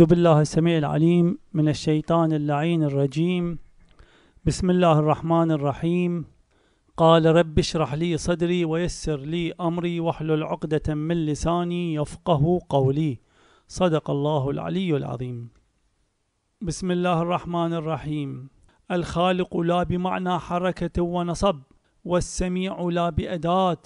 أعوذ بالله السميع العليم من الشيطان اللعين الرجيم بسم الله الرحمن الرحيم قال رب اشرح لي صدري ويسر لي أمري واحلل عقدة من لساني يفقه قولي صدق الله العلي العظيم بسم الله الرحمن الرحيم الخالق لا بمعنى حركة ونصب والسميع لا بأداة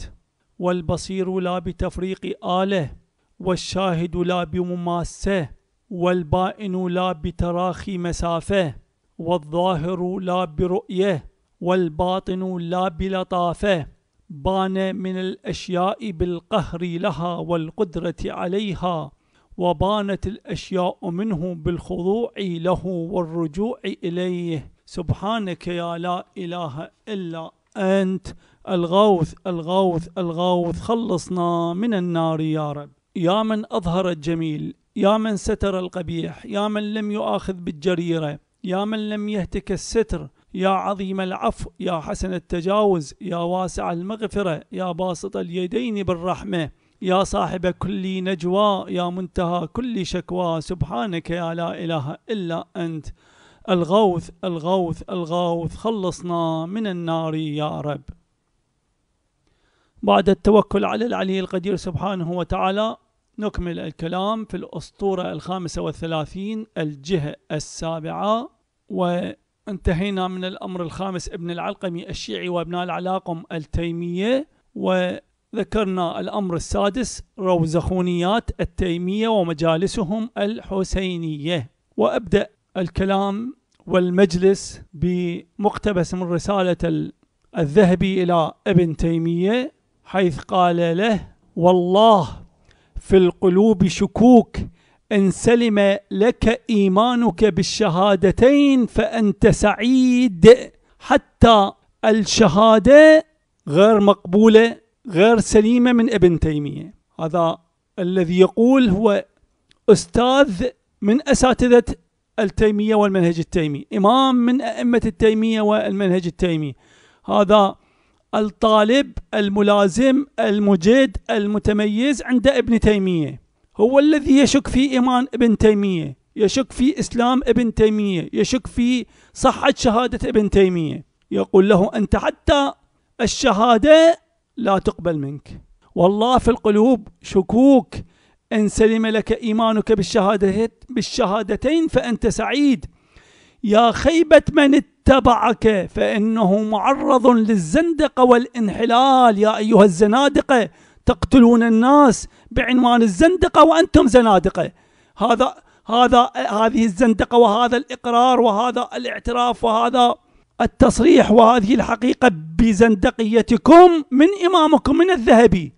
والبصير لا بتفريق آله والشاهد لا بمماسه والبائن لا بتراخي مسافة والظاهر لا برؤية والباطن لا بلطافة بان من الأشياء بالقهر لها والقدرة عليها وبانت الأشياء منه بالخضوع له والرجوع إليه سبحانك يا لا إله إلا أنت الغوث الغوث الغوث خلصنا من النار يا رب يا من أظهر الجميل يا من ستر القبيح يا من لم يؤاخذ بالجريرة يا من لم يهتك الستر يا عظيم العفو يا حسن التجاوز يا واسع المغفرة يا باسط اليدين بالرحمة يا صاحب كل نجوى يا منتهى كل شكوى سبحانك يا لا إله إلا أنت الغوث الغوث الغوث خلصنا من النار يا رب بعد التوكل على العلي القدير سبحانه وتعالى نكمل الكلام في الأسطورة الخامسة والثلاثين الجهة السابعة وانتهينا من الأمر الخامس ابن العلقمي الشيعي وابناء العلاقم التيمية وذكرنا الأمر السادس روزخونيات التيمية ومجالسهم الحسينية وأبدأ الكلام والمجلس بمقتبس من رسالة الذهبي إلى ابن تيمية حيث قال له والله في القلوب شكوك ان سلم لك ايمانك بالشهادتين فانت سعيد حتى الشهاده غير مقبوله غير سليمه من ابن تيميه هذا الذي يقول هو استاذ من اساتذه التيميه والمنهج التيمي امام من ائمه التيميه والمنهج التيمي هذا الطالب الملازم المجد المتميز عند ابن تيمية هو الذي يشك في إيمان ابن تيمية يشك في إسلام ابن تيمية يشك في صحة شهادة ابن تيمية يقول له أنت حتى الشهادة لا تقبل منك والله في القلوب شكوك إن سلم لك إيمانك بالشهادة بالشهادتين فأنت سعيد يا خيبة من اتبعك فإنه معرض للزندقة والانحلال يا أيها الزنادقة تقتلون الناس بعنوان الزندقة وأنتم زنادقة هذا هذا هذه الزندقة وهذا الإقرار وهذا الاعتراف وهذا التصريح وهذه الحقيقة بزندقيتكم من إمامكم من الذهبي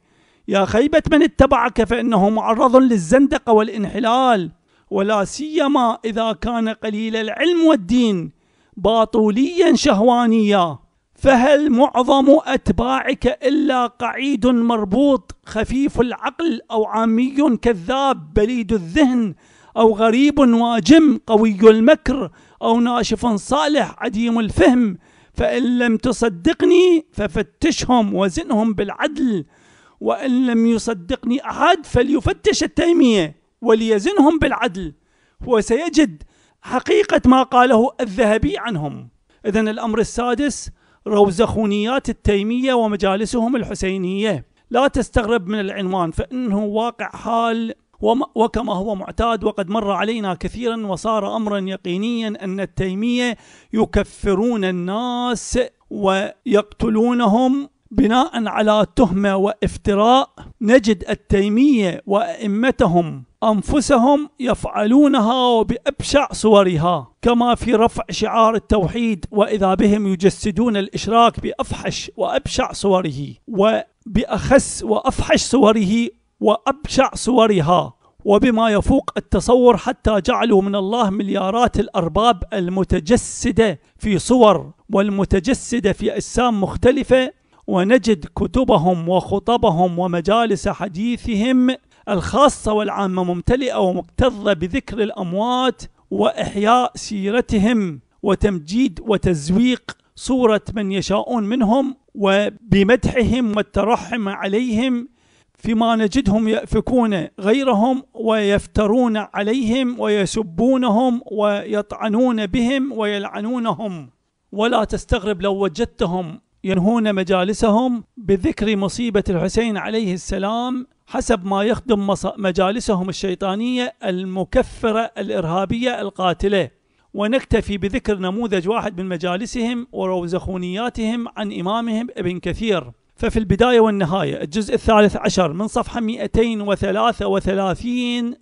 يا خيبة من اتبعك فإنه معرض للزندقة والانحلال ولا سيما إذا كان قليل العلم والدين باطوليا شهوانيا فهل معظم أتباعك إلا قعيد مربوط خفيف العقل أو عامي كذاب بليد الذهن أو غريب واجم قوي المكر أو ناشف صالح عديم الفهم فإن لم تصدقني ففتشهم وزنهم بالعدل وإن لم يصدقني أحد فليفتش التيمية وليزنهم بالعدل وسيجد حقيقة ما قاله الذهبي عنهم إذا الأمر السادس روزخونيات التيمية ومجالسهم الحسينية لا تستغرب من العنوان فإنه واقع حال وكما هو معتاد وقد مر علينا كثيرا وصار امرا يقينيا ان التيميه يكفرون الناس ويقتلونهم بناء على تهمه وافتراء نجد التيميه وائمتهم انفسهم يفعلونها وبابشع صورها كما في رفع شعار التوحيد واذا بهم يجسدون الاشراك بافحش وابشع صوره وباخس وافحش صوره وابشع صورها وبما يفوق التصور حتى جعلوا من الله مليارات الارباب المتجسده في صور والمتجسده في اجسام مختلفه ونجد كتبهم وخطبهم ومجالس حديثهم الخاصة والعامة ممتلئة ومكتظة بذكر الأموات وإحياء سيرتهم وتمجيد وتزويق صورة من يشاءون منهم وبمدحهم والترحم عليهم فيما نجدهم يأفكون غيرهم ويفترون عليهم ويسبونهم ويطعنون بهم ويلعنونهم ولا تستغرب لو وجدتهم ينهون مجالسهم بذكر مصيبة الحسين عليه السلام حسب ما يخدم مجالسهم الشيطانية المكفرة الإرهابية القاتلة ونكتفي بذكر نموذج واحد من مجالسهم وروزخونياتهم عن إمامهم ابن كثير ففي البداية والنهاية الجزء الثالث عشر من صفحة 233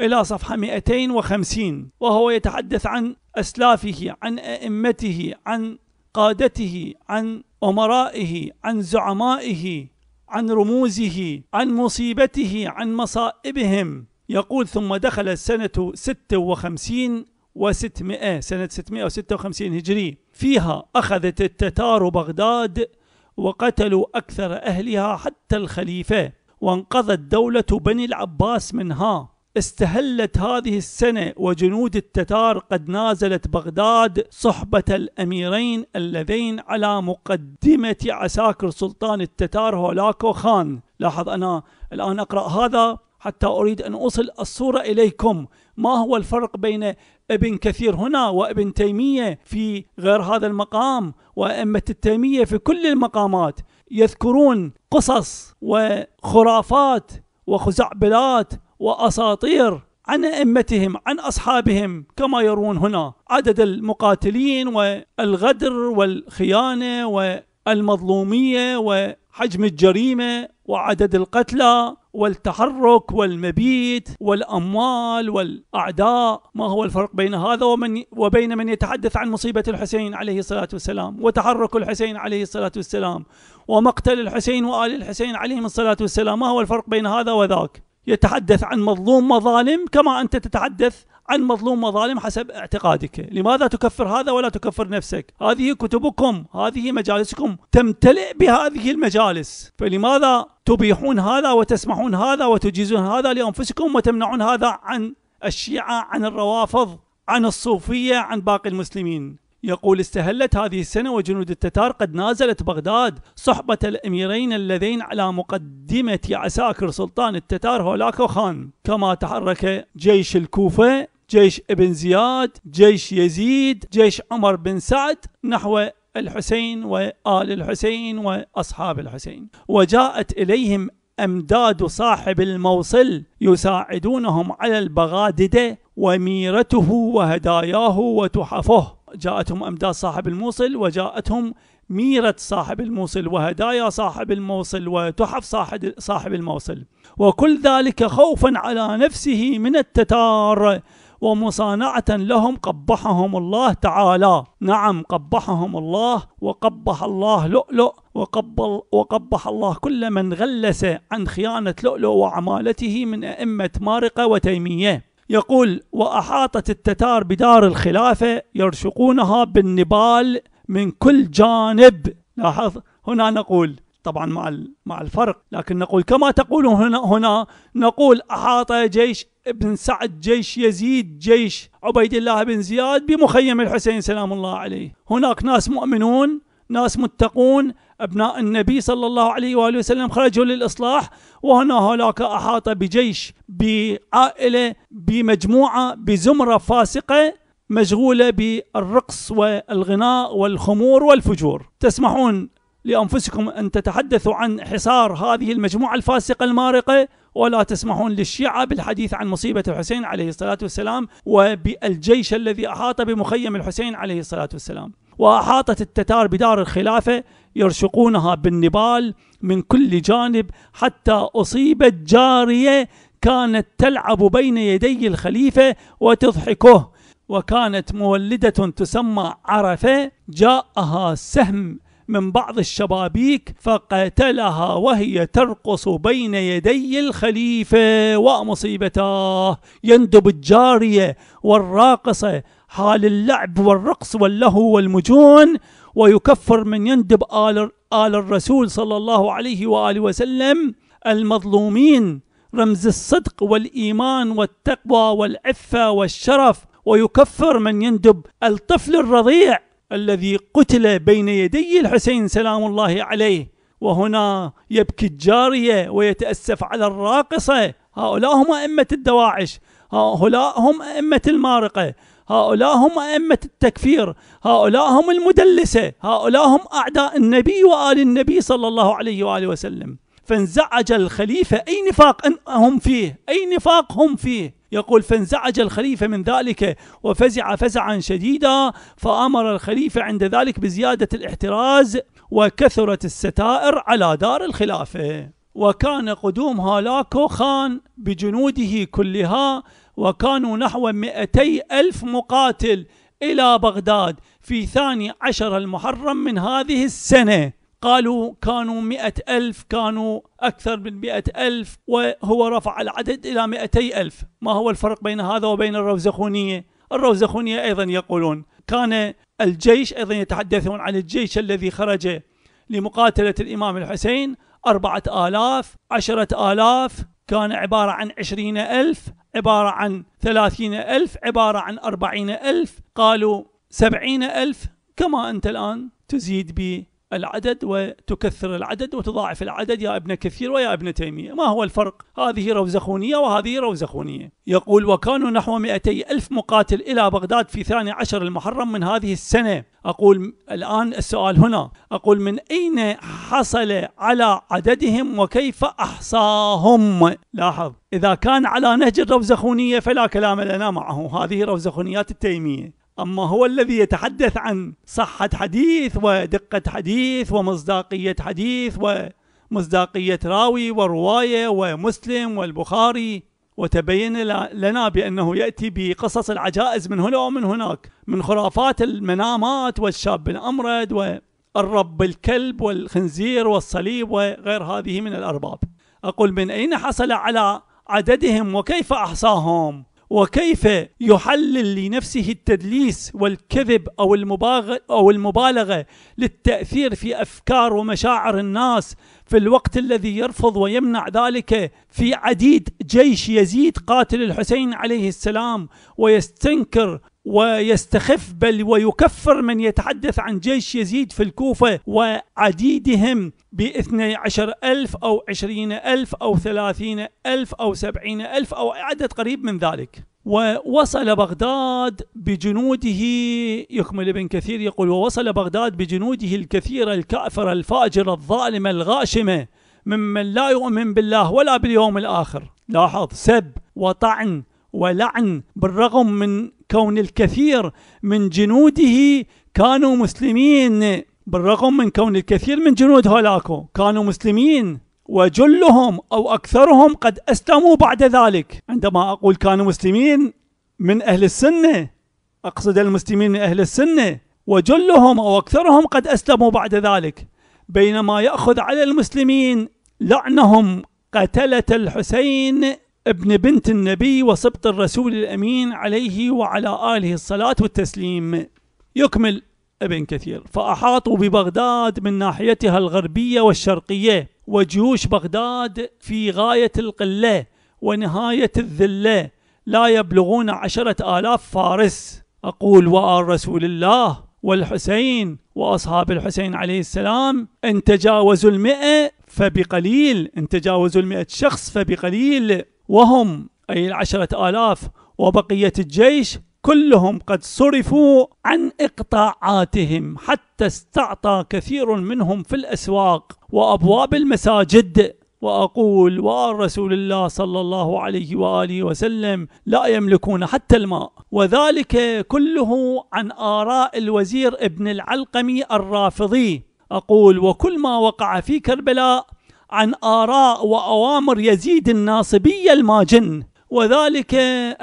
إلى صفحة 250 وهو يتحدث عن أسلافه عن أئمته عن قادته عن امرائه عن زعمائه عن رموزه عن مصيبته عن مصائبهم يقول ثم دخل سنة 56 و600 سنة 656 هجري فيها أخذت التتار بغداد وقتلوا أكثر أهلها حتى الخليفة وانقضت دولة بني العباس منها استهلت هذه السنة وجنود التتار قد نازلت بغداد صحبة الأميرين اللذين على مقدمة عساكر سلطان التتار هولاكو خان لاحظ أنا الآن أقرأ هذا حتى أريد أن أوصل الصورة إليكم ما هو الفرق بين ابن كثير هنا وابن تيمية في غير هذا المقام وأئمة التيمية في كل المقامات يذكرون قصص وخرافات وخزعبلات وأساطير عن أئمتهم عن أصحابهم كما يرون هنا عدد المقاتلين والغدر والخيانة والمظلومية وحجم الجريمة وعدد القتلى والتحرك والمبيت والأموال والأعداء ما هو الفرق بين هذا ومن وبين من يتحدث عن مصيبة الحسين عليه الصلاة والسلام وتحرك الحسين عليه الصلاة والسلام ومقتل الحسين وآل الحسين عليهم الصلاة والسلام ما هو الفرق بين هذا وذاك يتحدث عن مظلوم مظالم كما أنت تتحدث عن مظلوم مظالم حسب اعتقادك لماذا تكفر هذا ولا تكفر نفسك هذه كتبكم هذه مجالسكم تمتلئ بهذه المجالس فلماذا تبيحون هذا وتسمحون هذا وتجيزون هذا لأنفسكم وتمنعون هذا عن الشيعة عن الروافض عن الصوفية عن باقي المسلمين يقول استهلت هذه السنة وجنود التتار قد نازلت بغداد صحبة الأميرين اللذين على مقدمة عساكر سلطان التتار هولاكو خان كما تحرك جيش الكوفة جيش ابن زياد جيش يزيد جيش عمر بن سعد نحو الحسين وآل الحسين وأصحاب الحسين وجاءت إليهم أمداد صاحب الموصل يساعدونهم على البغاددة وميرته وهداياه وتحفه جاءتهم أمداد صاحب الموصل وجاءتهم ميرة صاحب الموصل وهدايا صاحب الموصل وتحف صاحب صاحب الموصل وكل ذلك خوفا على نفسه من التتار ومصانعة لهم قبحهم الله تعالى نعم قبحهم الله وقبح الله لؤلؤ وقبل وقبح الله كل من غلس عن خيانة لؤلؤ وعمالته من أئمة مارقة وتيمية يقول وأحاطت التتار بدار الخلافة يرشقونها بالنبال من كل جانب لاحظ هنا نقول طبعا مع مع الفرق لكن نقول كما تقولون هنا هنا نقول احاط جيش ابن سعد جيش يزيد جيش عبيد الله بن زياد بمخيم الحسين سلام الله عليه هناك ناس مؤمنون ناس متقون أبناء النبي صلى الله عليه وآله وسلم خرجوا للإصلاح وهنا هناك أحاط بجيش بعائلة بمجموعة بزمرة فاسقة مشغولة بالرقص والغناء والخمور والفجور تسمحون لأنفسكم أن تتحدثوا عن حصار هذه المجموعة الفاسقة المارقة ولا تسمحون للشيعة بالحديث عن مصيبة الحسين عليه الصلاة والسلام وبالجيش الذي أحاط بمخيم الحسين عليه الصلاة والسلام وأحاطت التتار بدار الخلافة يرشقونها بالنبال من كل جانب حتى أصيبت جارية كانت تلعب بين يدي الخليفة وتضحكه وكانت مولدة تسمى عرفة جاءها سهم من بعض الشبابيك فقتلها وهي ترقص بين يدي الخليفة ومصيبته يندب الجارية والراقصة حال اللعب والرقص واللهو والمجون ويكفر من يندب آل, آل الرسول صلى الله عليه وآله وسلم المظلومين رمز الصدق والإيمان والتقوى والعفة والشرف ويكفر من يندب الطفل الرضيع الذي قتل بين يدي الحسين سلام الله عليه وهنا يبكي الجارية ويتأسف على الراقصة هؤلاء هم أئمة الدواعش هؤلاء هم أئمة المارقة هؤلاء هم أئمة التكفير هؤلاء هم المدلسة هؤلاء هم أعداء النبي وآل النبي صلى الله عليه وآله وسلم فانزعج الخليفة أي نفاق هم فيه أي نفاق هم فيه يقول فانزعج الخليفة من ذلك وفزع فزعا شديدا فأمر الخليفة عند ذلك بزيادة الاحتراز وكثرت الستائر على دار الخلافة وكان قدوم هالاكو خان بجنوده كلها وكانوا نحو 200 ألف مقاتل إلى بغداد في ثاني عشر المحرم من هذه السنة قالوا كانوا مئة ألف كانوا أكثر من مئة ألف وهو رفع العدد إلى مئتي ألف ما هو الفرق بين هذا وبين الروزخونية الروزخونية أيضا يقولون كان الجيش أيضا يتحدثون عن الجيش الذي خرج لمقاتلة الإمام الحسين أربعة آلاف عشرة آلاف كان عبارة عن عشرين ألف عبارة عن ثلاثين ألف عبارة عن أربعين ألف قالوا سبعين ألف كما أنت الآن تزيد العدد وتكثر العدد وتضاعف العدد يا ابن كثير ويا ابن تيمية ما هو الفرق؟ هذه روزخونية وهذه روزخونية يقول وكانوا نحو 200 ألف مقاتل إلى بغداد في ثاني عشر المحرم من هذه السنة أقول الآن السؤال هنا أقول من أين حصل على عددهم وكيف أحصاهم لاحظ إذا كان على نهج الروزخونية فلا كلام لنا معه هذه روزخونيات التيمية أما هو الذي يتحدث عن صحة حديث ودقة حديث ومصداقية حديث ومصداقية راوي ورواية ومسلم والبخاري وتبين لنا بأنه يأتي بقصص العجائز من هنا ومن هناك من خرافات المنامات والشاب الأمرد والرب الكلب والخنزير والصليب وغير هذه من الأرباب أقول من أين حصل على عددهم وكيف أحصاهم وكيف يحلل لنفسه التدليس والكذب أو المبالغة, أو المبالغة للتأثير في أفكار ومشاعر الناس في الوقت الذي يرفض ويمنع ذلك في عديد جيش يزيد قاتل الحسين عليه السلام ويستنكر ويستخف بل ويكفر من يتحدث عن جيش يزيد في الكوفة وعديدهم باثني عشر ألف أو عشرين ألف أو ثلاثين ألف أو سبعين ألف أو عدد قريب من ذلك ووصل بغداد بجنوده يكمل ابن كثير يقول ووصل بغداد بجنوده الكثيرة الكافرة الفاجرة الظالمة الغاشمة ممن لا يؤمن بالله ولا باليوم الآخر لاحظ سب وطعن ولعن بالرغم من كون الكثير من جنوده كانوا مسلمين بالرغم من كون الكثير من جنود هولاكو كانوا مسلمين وجلهم أو أكثرهم قد أسلموا بعد ذلك عندما أقول كانوا مسلمين من أهل السنة أقصد المسلمين من أهل السنة وجلهم أو أكثرهم قد أسلموا بعد ذلك بينما يأخذ على المسلمين لعنهم قتلة الحسين ابن بنت النبي وسبط الرسول الأمين عليه وعلى آله الصلاة والتسليم يكمل ابن كثير فأحاطوا ببغداد من ناحيتها الغربية والشرقية وجيوش بغداد في غاية القلة ونهاية الذلة لا يبلغون عشرة آلاف فارس أقول وآل رسول الله والحسين وأصحاب الحسين عليه السلام إن تجاوزوا المئة فبقليل إن تجاوزوا المئة شخص فبقليل وهم أي العشرة آلاف وبقية الجيش كلهم قد صرفوا عن إقطاعاتهم حتى استعطى كثير منهم في الأسواق وأبواب المساجد وأقول والرسول رسول الله صلى الله عليه وآله وسلم لا يملكون حتى الماء وذلك كله عن آراء الوزير ابن العلقمي الرافضي أقول وكل ما وقع في كربلاء عن آراء وأوامر يزيد الناصبية الماجن وذلك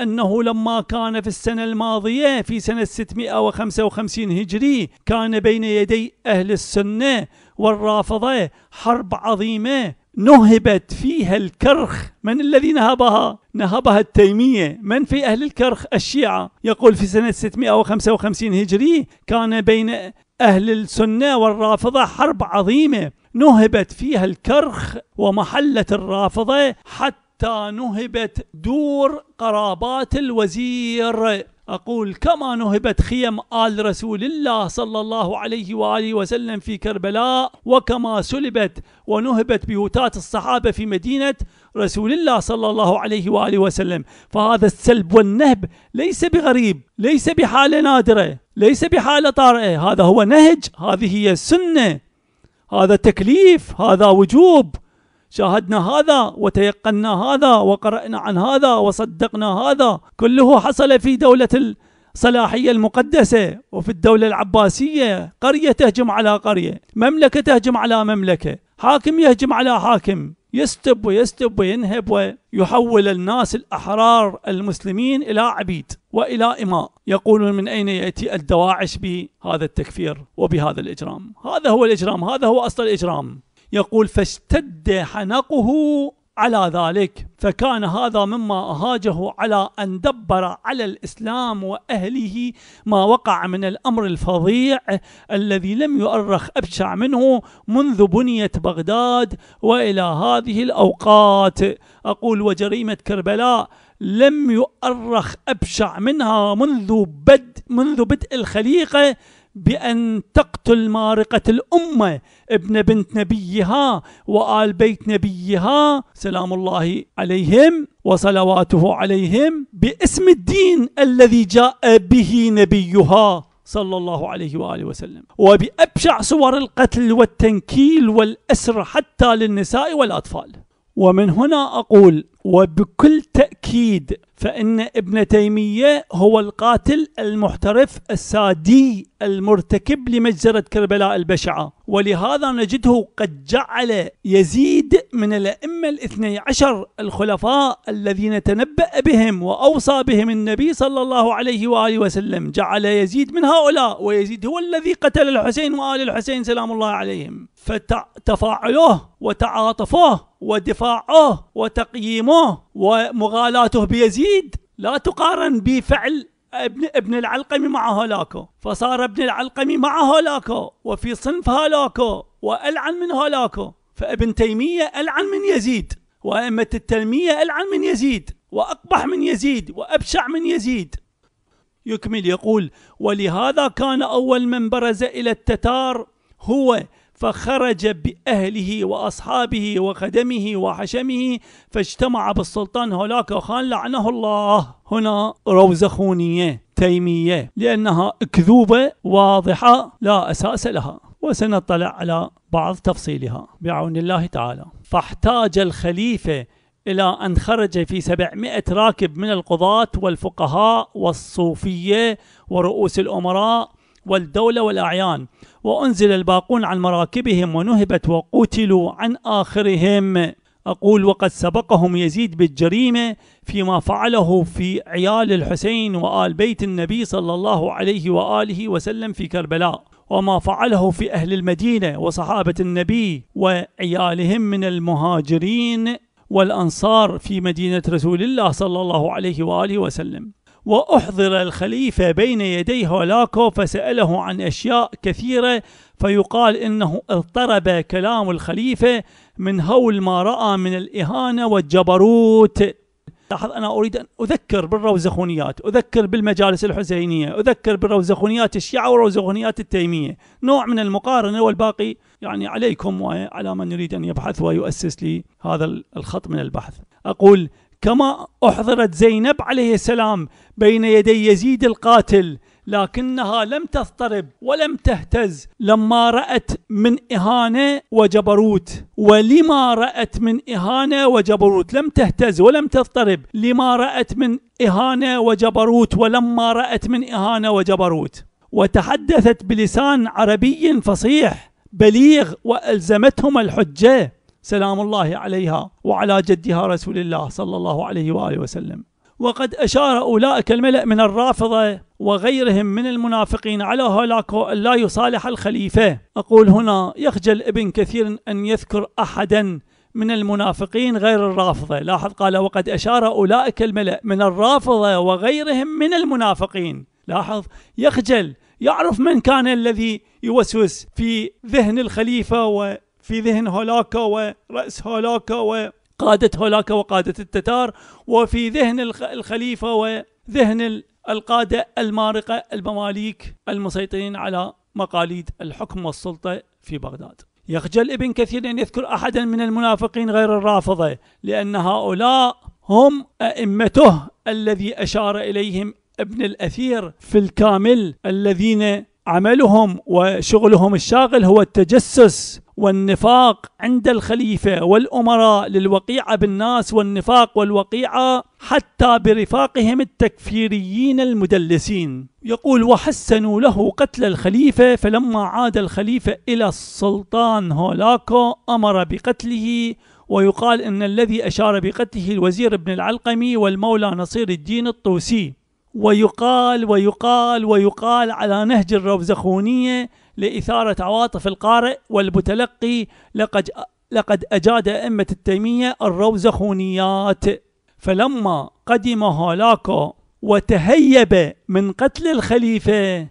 أنه لما كان في السنة الماضية في سنة 655 هجري كان بين يدي أهل السنة والرافضة حرب عظيمة نهبت فيها الكرخ من الذي نهبها؟ نهبها التيمية من في أهل الكرخ؟ الشيعة يقول في سنة 655 هجري كان بين أهل السنة والرافضة حرب عظيمة نهبت فيها الكرخ ومحلة الرافضة حتى نهبت دور قرابات الوزير أقول كما نهبت خيم آل رسول الله صلى الله عليه وآله وسلم في كربلاء وكما سلبت ونهبت بيوتات الصحابة في مدينة رسول الله صلى الله عليه وآله وسلم فهذا السلب والنهب ليس بغريب ليس بحالة نادرة ليس بحالة طارئة هذا هو نهج هذه هي السنة هذا تكليف هذا وجوب شاهدنا هذا وتيقنا هذا وقرأنا عن هذا وصدقنا هذا كله حصل في دولة الصلاحية المقدسة وفي الدولة العباسية قرية تهجم على قرية مملكة تهجم على مملكة حاكم يهجم على حاكم يستب ويستب وينهب ويحول الناس الأحرار المسلمين إلى عبيد وإلى إماء يقولون من أين يأتي الدواعش بهذا التكفير وبهذا الإجرام هذا هو الإجرام هذا هو أصل الإجرام يقول فاشتد حنقه على ذلك فكان هذا مما أهاجه على أن دبر على الإسلام وأهله ما وقع من الأمر الفظيع الذي لم يؤرخ أبشع منه منذ بنيت بغداد وإلى هذه الأوقات أقول وجريمة كربلاء لم يؤرخ أبشع منها منذ بدء منذ بدء الخليقة بأن تقتل مارقة الأمة ابن بنت نبيها وآل بيت نبيها سلام الله عليهم وصلواته عليهم باسم الدين الذي جاء به نبيها صلى الله عليه واله وسلم وبابشع صور القتل والتنكيل والاسر حتى للنساء والاطفال ومن هنا اقول وبكل تأكيد فإن ابن تيمية هو القاتل المحترف السادي المرتكب لمجزرة كربلاء البشعة ولهذا نجده قد جعل يزيد من الأئمة الاثني عشر الخلفاء الذين تنبأ بهم وأوصى بهم النبي صلى الله عليه وآله وسلم جعل يزيد من هؤلاء ويزيد هو الذي قتل الحسين وآل الحسين سلام الله عليهم فتفاعله وتعاطفه ودفاعه وتقييمه دمه ومغالاته بيزيد لا تقارن بفعل ابن ابن العلقمي مع هولاكو فصار ابن العلقمي مع هولاكو وفي صنف هولاكو والعن من هولاكو فابن تيميه العن من يزيد وائمه التلميه العن من يزيد واقبح من يزيد وابشع من يزيد يكمل يقول ولهذا كان اول من برز الى التتار هو فخرج بأهله وأصحابه وخدمه وحشمه فاجتمع بالسلطان هولاك خان لعنه الله هنا روزخونية تيمية لأنها كذوبة واضحة لا أساس لها وسنطلع على بعض تفصيلها بعون الله تعالى فاحتاج الخليفة إلى أن خرج في 700 راكب من القضاة والفقهاء والصوفية ورؤوس الأمراء والدولة والأعيان وأنزل الباقون عن مراكبهم ونهبت وقتلوا عن آخرهم أقول وقد سبقهم يزيد بالجريمة فيما فعله في عيال الحسين وآل بيت النبي صلى الله عليه وآله وسلم في كربلاء وما فعله في أهل المدينة وصحابة النبي وعيالهم من المهاجرين والأنصار في مدينة رسول الله صلى الله عليه وآله وسلم وأحضر الخليفة بين يدي هولاكو فسأله عن أشياء كثيرة فيقال إنه اضطرب كلام الخليفة من هول ما رأى من الإهانة والجبروت لاحظ أنا أريد أن أذكر بالروزخونيات أذكر بالمجالس الحسينية أذكر بالروزخونيات الشيعة وروزخونيات التيمية نوع من المقارنة والباقي يعني عليكم وعلى من يريد أن يبحث ويؤسس لي هذا الخط من البحث أقول كما أحضرت زينب عليه السلام بين يدي يزيد القاتل لكنها لم تضطرب ولم تهتز لما رأت من إهانة وجبروت ولما رأت من إهانة وجبروت لم تهتز ولم تضطرب لما رأت من إهانة وجبروت ولما رأت من إهانة وجبروت وتحدثت بلسان عربي فصيح بليغ وألزمتهم الحجة سلام الله عليها وعلى جدها رسول الله صلى الله عليه واله وسلم وقد أشار أولئك الملأ من الرافضة وغيرهم من المنافقين على هولاكو أن لا يصالح الخليفة أقول هنا يخجل ابن كثير أن يذكر أحدا من المنافقين غير الرافضة لاحظ قال وقد أشار أولئك الملأ من الرافضة وغيرهم من المنافقين لاحظ يخجل يعرف من كان الذي يوسوس في ذهن الخليفة في ذهن هولاكا ورأس هولاكا وقادة هولاكا وقادة التتار وفي ذهن الخليفة وذهن القادة المارقة المماليك المسيطرين على مقاليد الحكم والسلطة في بغداد يخجل ابن كثير أن يذكر أحدا من المنافقين غير الرافضة لأن هؤلاء هم أئمته الذي أشار إليهم ابن الأثير في الكامل الذين عملهم وشغلهم الشاغل هو التجسس والنفاق عند الخليفة والأمراء للوقيعة بالناس والنفاق والوقيعة حتى برفاقهم التكفيريين المدلسين يقول وحسنوا له قتل الخليفة فلما عاد الخليفة إلى السلطان هولاكو أمر بقتله ويقال أن الذي أشار بقتله الوزير ابن العلقمي والمولى نصير الدين الطوسي ويقال ويقال ويقال على نهج الروزخونية لإثارة عواطف القارئ والمتلقي لقد لقد أجاد أئمة التيمية الروزخونيات فلما قدم هولاكو وتهيب من قتل الخليفة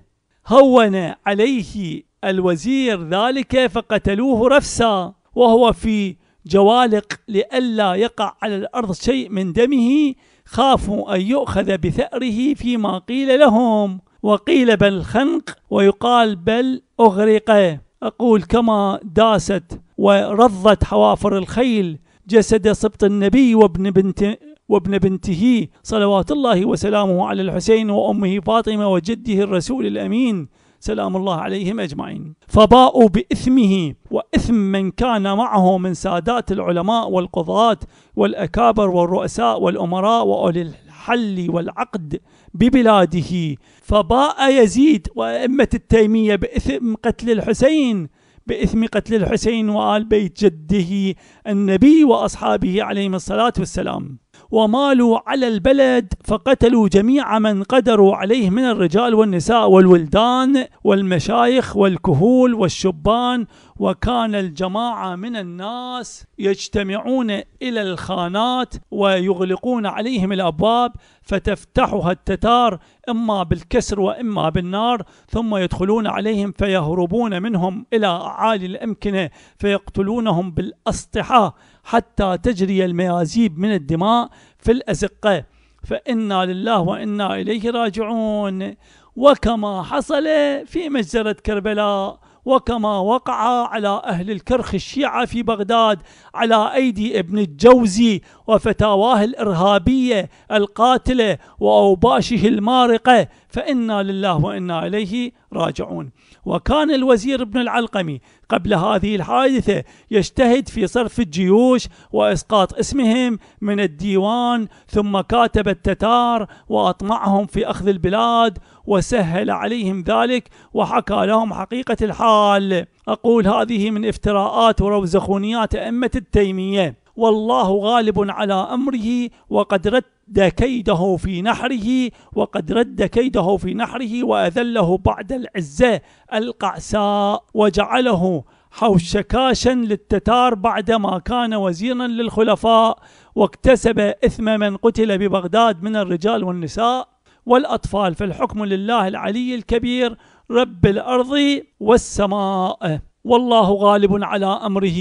هون عليه الوزير ذلك فقتلوه رفسا وهو في جوالق لئلا يقع على الأرض شيء من دمه خافوا أن يؤخذ بثأره فيما قيل لهم وقيل بل خنق ويقال بل أغرق أقول كما داست ورضت حوافر الخيل جسد سبط النبي وابن بنت وابن بنته صلوات الله وسلامه على الحسين وأمه فاطمة وجده الرسول الأمين سلام الله عليهم أجمعين فباءوا بإثمه وإثم من كان معه من سادات العلماء والقضاة والأكابر والرؤساء والأمراء وأولي الحل والعقد ببلاده فباء يزيد وأئمة التيمية بإثم قتل الحسين بإثم قتل الحسين وآل بيت جده النبي وأصحابه عليهم الصلاة والسلام ومالوا على البلد فقتلوا جميع من قدروا عليه من الرجال والنساء والولدان والمشايخ والكهول والشبان وكان الجماعة من الناس يجتمعون إلى الخانات ويغلقون عليهم الأبواب فتفتحها التتار إما بالكسر وإما بالنار ثم يدخلون عليهم فيهربون منهم إلى أعالي الأمكنة فيقتلونهم بالأسطحة حتى تجري الميازيب من الدماء في الأزقة فإنا لله وإنا إليه راجعون وكما حصل في مجزرة كربلاء وكما وقع على أهل الكرخ الشيعة في بغداد على أيدي ابن الجوزي وفتاواه الإرهابية القاتلة وأوباشه المارقة فإنا لله وإنا إليه راجعون وكان الوزير ابن العلقمي قبل هذه الحادثة يجتهد في صرف الجيوش وإسقاط اسمهم من الديوان ثم كاتب التتار وأطمعهم في أخذ البلاد وسهل عليهم ذلك وحكى لهم حقيقة الحال أقول هذه من افتراءات وروزخونيات أئمة التيمية والله غالب على أمره وقد رد كيده في نحره وقد رد كيده في نحره وأذله بعد العزة القعساء وجعله حوشكاشا للتتار بعدما كان وزيرا للخلفاء واكتسب إثم من قتل ببغداد من الرجال والنساء والأطفال فالحكم لله العلي الكبير رب الأرض والسماء والله غالب على أمره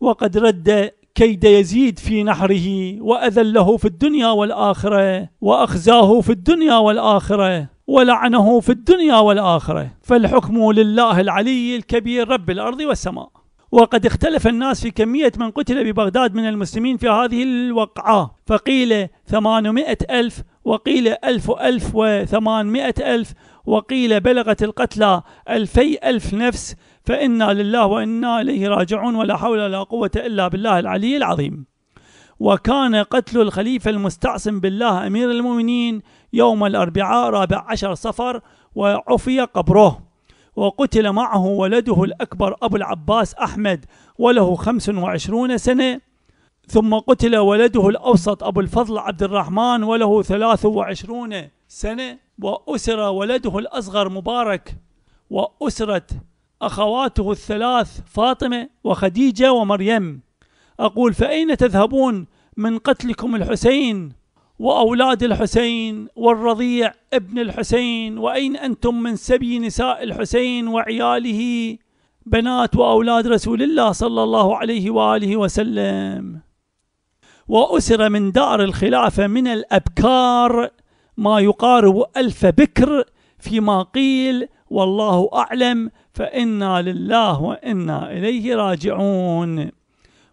وقد رد كيد يزيد في نحره وأذله في الدنيا والآخرة وأخزاه في الدنيا والآخرة ولعنه في الدنيا والآخرة فالحكم لله العلي الكبير رب الأرض والسماء وقد اختلف الناس في كمية من قتل ببغداد من المسلمين في هذه الوقعة فقيل ثمانمائة ألف وقيل ألف ألف وثمانمائة ألف وقيل بلغت القتلى ألفي ألف نفس فإنا لله وإنا إليه راجعون ولا حول ولا قوة إلا بالله العلي العظيم وكان قتل الخليفة المستعصم بالله أمير المؤمنين يوم الأربعاء رابع عشر صفر وعفي قبره وقتل معه ولده الأكبر أبو العباس أحمد وله 25 سنة ثم قتل ولده الأوسط أبو الفضل عبد الرحمن وله 23 سنة وأسر ولده الأصغر مبارك وأسرت أخواته الثلاث فاطمة وخديجة ومريم أقول فأين تذهبون من قتلكم الحسين وأولاد الحسين والرضيع ابن الحسين وأين أنتم من سبي نساء الحسين وعياله بنات وأولاد رسول الله صلى الله عليه وآله وسلم وأسر من دار الخلافة من الأبكار ما يقارب ألف بكر فيما قيل والله أعلم فإنا لله وإنا إليه راجعون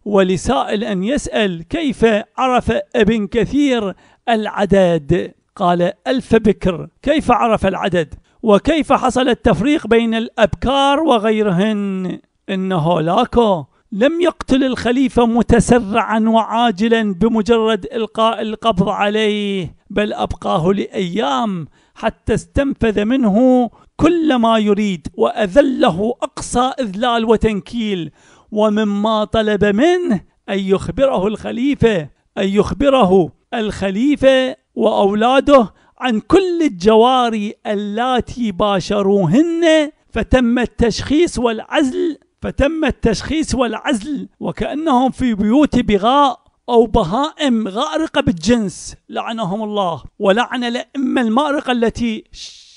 ولسائل أن يسأل كيف عرف ابن كثير العدد قال ألف بكر كيف عرف العدد وكيف حصل التفريق بين الأبكار وغيرهن إن هولاكو لم يقتل الخليفة متسرعا وعاجلا بمجرد إلقاء القبض عليه بل أبقاه لأيام حتى استنفذ منه كل ما يريد واذله اقصى اذلال وتنكيل ومما طلب منه ان يخبره الخليفه ان يخبره الخليفه واولاده عن كل الجواري اللاتي باشروهن فتم التشخيص والعزل فتم التشخيص والعزل وكأنهم في بيوت بغاء أو بهائم غارقة بالجنس لعنهم الله ولعن الأئمة المارقة التي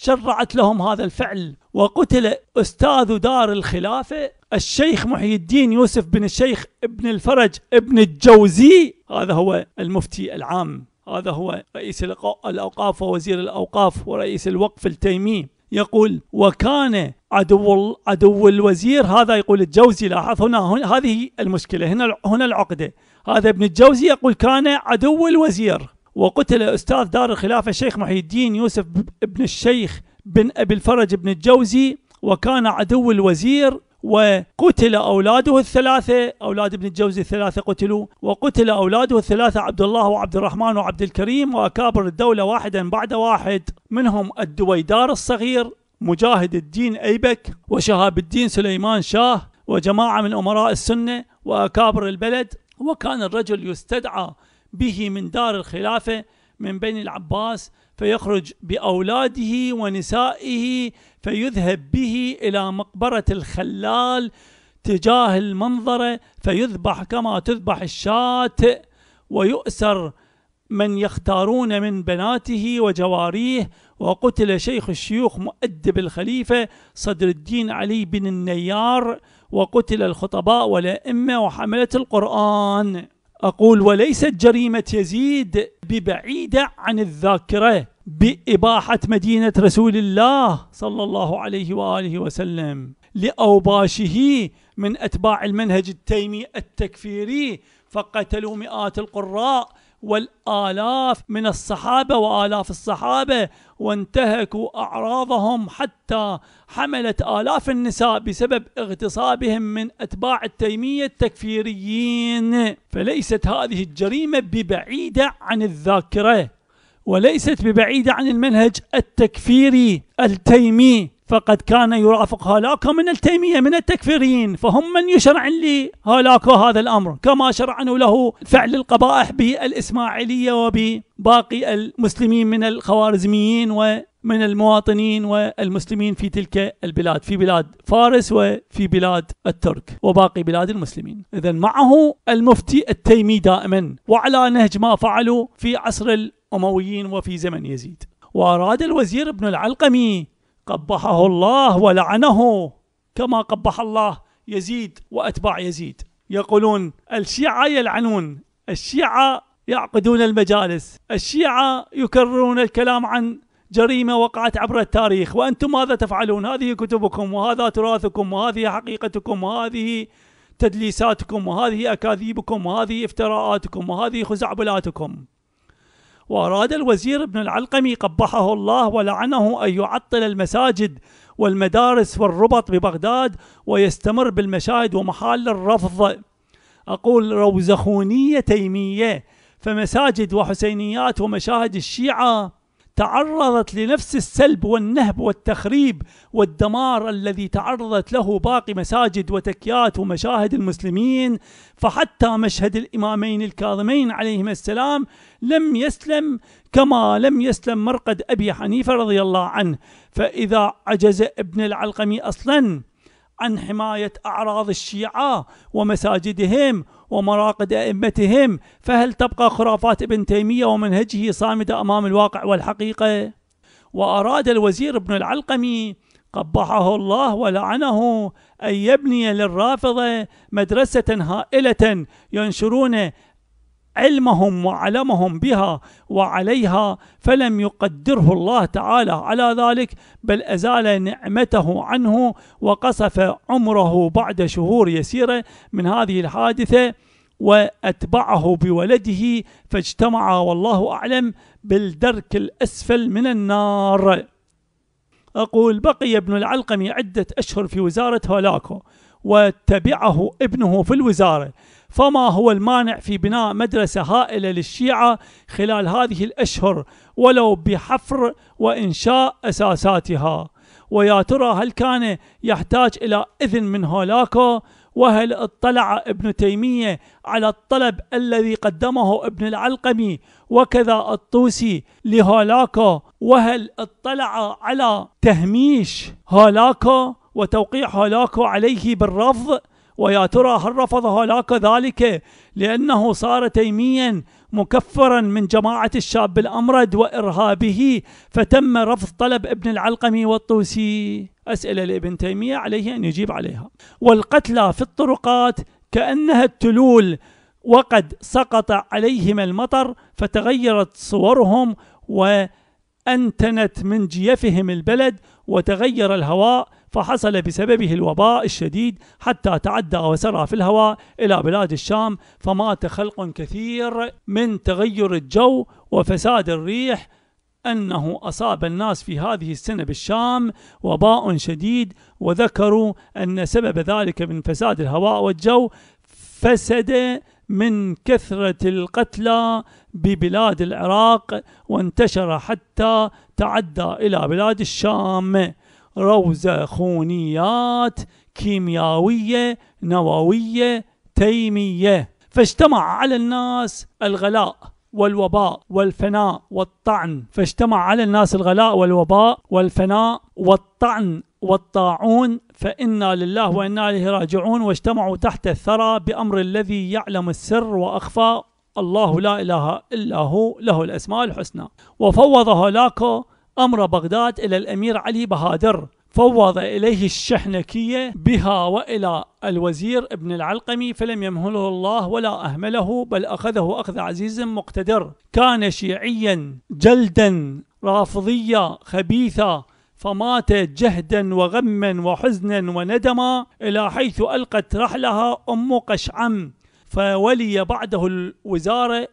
شرعت لهم هذا الفعل وقتل أستاذ دار الخلافة الشيخ محي الدين يوسف بن الشيخ ابن الفرج ابن الجوزي هذا هو المفتي العام هذا هو رئيس الأوقاف ووزير الأوقاف ورئيس الوقف التيمي يقول وكان عدو عدو الوزير هذا يقول الجوزي لاحظ هنا, هنا هذه المشكله هنا هنا العقده هذا ابن الجوزي يقول كان عدو الوزير وقتل أستاذ دار الخلافة الشيخ محي الدين يوسف بن الشيخ بن أبي الفرج ابن الجوزي وكان عدو الوزير وقتل أولاده الثلاثة أولاد ابن الجوزي الثلاثة قتلوا وقتل أولاده الثلاثة عبد الله وعبد الرحمن وعبد الكريم وأكابر الدولة واحدا بعد واحد منهم الدويدار الصغير مجاهد الدين أيبك وشهاب الدين سليمان شاه وجماعة من أمراء السنة وأكابر البلد وكان الرجل يستدعى به من دار الخلافة من بني العباس فيخرج بأولاده ونسائه فيذهب به إلى مقبرة الخلال تجاه المنظرة فيذبح كما تذبح الشاة ويؤسر من يختارون من بناته وجواريه وقتل شيخ الشيوخ مؤدب الخليفة صدر الدين علي بن النيار وقتل الخطباء والأئمة وحملة القرآن أقول وليست جريمة يزيد ببعيدة عن الذاكرة بإباحة مدينة رسول الله صلى الله عليه وآله وسلم لأوباشه من أتباع المنهج التيمي التكفيري فقتلوا مئات القراء والآلاف من الصحابة وآلاف الصحابة وانتهكوا أعراضهم حتى حملت آلاف النساء بسبب اغتصابهم من أتباع التيمية التكفيريين فليست هذه الجريمة ببعيدة عن الذاكرة وليست ببعيدة عن المنهج التكفيري التيمي فقد كان يرافق هلاك من التيمية من التكفيريين فهم من يشرع هلاك هذا الأمر كما شرعنوا له فعل القبائح بالإسماعيلية وباقي المسلمين من الخوارزميين ومن المواطنين والمسلمين في تلك البلاد في بلاد فارس وفي بلاد الترك وباقي بلاد المسلمين إذا معه المفتي التيمي دائما وعلى نهج ما فعلوا في عصر الأمويين وفي زمن يزيد وأراد الوزير ابن العلقمي قبحه الله ولعنه كما قبح الله يزيد واتباع يزيد يقولون الشيعه يلعنون الشيعه يعقدون المجالس الشيعه يكررون الكلام عن جريمه وقعت عبر التاريخ وانتم ماذا تفعلون هذه كتبكم وهذا تراثكم وهذه حقيقتكم وهذه تدليساتكم وهذه اكاذيبكم وهذه افتراءاتكم وهذه خزعبلاتكم وأراد الوزير ابن العلقمي قبحه الله ولعنه أن يعطل المساجد والمدارس والربط ببغداد ويستمر بالمشاهد ومحال الرفض أقول روزخونية تيمية فمساجد وحسينيات ومشاهد الشيعة تعرضت لنفس السلب والنهب والتخريب والدمار الذي تعرضت له باقي مساجد وتكيات ومشاهد المسلمين فحتى مشهد الامامين الكاظمين عليهما السلام لم يسلم كما لم يسلم مرقد ابي حنيفه رضي الله عنه فاذا عجز ابن العلقمي اصلا عن حمايه اعراض الشيعه ومساجدهم ومراقد أئمتهم فهل تبقى خرافات ابن تيمية ومنهجه صامدة أمام الواقع والحقيقة؟ وأراد الوزير ابن العلقمي قبحه الله ولعنه أن يبني للرافضة مدرسة هائلة ينشرون علمهم وعلمهم بها وعليها فلم يقدره الله تعالى على ذلك بل أزال نعمته عنه وقصف عمره بعد شهور يسيرة من هذه الحادثة وأتبعه بولده فاجتمع والله أعلم بالدرك الأسفل من النار أقول بقي ابن العلقم عدة أشهر في وزارة هولاكو واتبعه ابنه في الوزارة فما هو المانع في بناء مدرسة هائلة للشيعة خلال هذه الأشهر ولو بحفر وإنشاء أساساتها ويا ترى هل كان يحتاج إلى إذن من هولاكو وهل اطلع ابن تيمية على الطلب الذي قدمه ابن العلقمي وكذا الطوسي لهولاكو وهل اطلع على تهميش هولاكو وتوقيع هولاكو عليه بالرفض ويا ترى هل رفض هولاك ذلك لأنه صار تيميا مكفرا من جماعة الشاب الأمرد وإرهابه فتم رفض طلب ابن العلقمي والطوسي أسئلة لابن تيمية عليه أن يجيب عليها والقتلى في الطرقات كأنها التلول وقد سقط عليهم المطر فتغيرت صورهم وأنتنت من جيفهم البلد وتغير الهواء فحصل بسببه الوباء الشديد حتى تعدى وسرى في الهواء إلى بلاد الشام فمات خلق كثير من تغير الجو وفساد الريح أنه أصاب الناس في هذه السنة بالشام وباء شديد وذكروا أن سبب ذلك من فساد الهواء والجو فسد من كثرة القتلى ببلاد العراق وانتشر حتى تعدى إلى بلاد الشام روزخونيات خونيات كيميائية نووية تيمية فاجتمع على الناس الغلاء والوباء والفناء والطعن فاجتمع على الناس الغلاء والوباء والفناء والطعن والطاعون فإنا لله وإنا إليه راجعون واجتمعوا تحت الثرى بأمر الذي يعلم السر وأخفى الله لا إله إلا هو له الأسماء الحسنى وفوض هولاكو أمر بغداد إلى الأمير علي بهادر فوض إليه الشحنكية بها وإلى الوزير ابن العلقمي فلم يمهله الله ولا أهمله بل أخذه أخذ عزيز مقتدر كان شيعيا جلدا رافضيا خبيثا فمات جهدا وغما وحزنا وندما إلى حيث ألقت رحلها أم قشعم فولي بعده الوزارة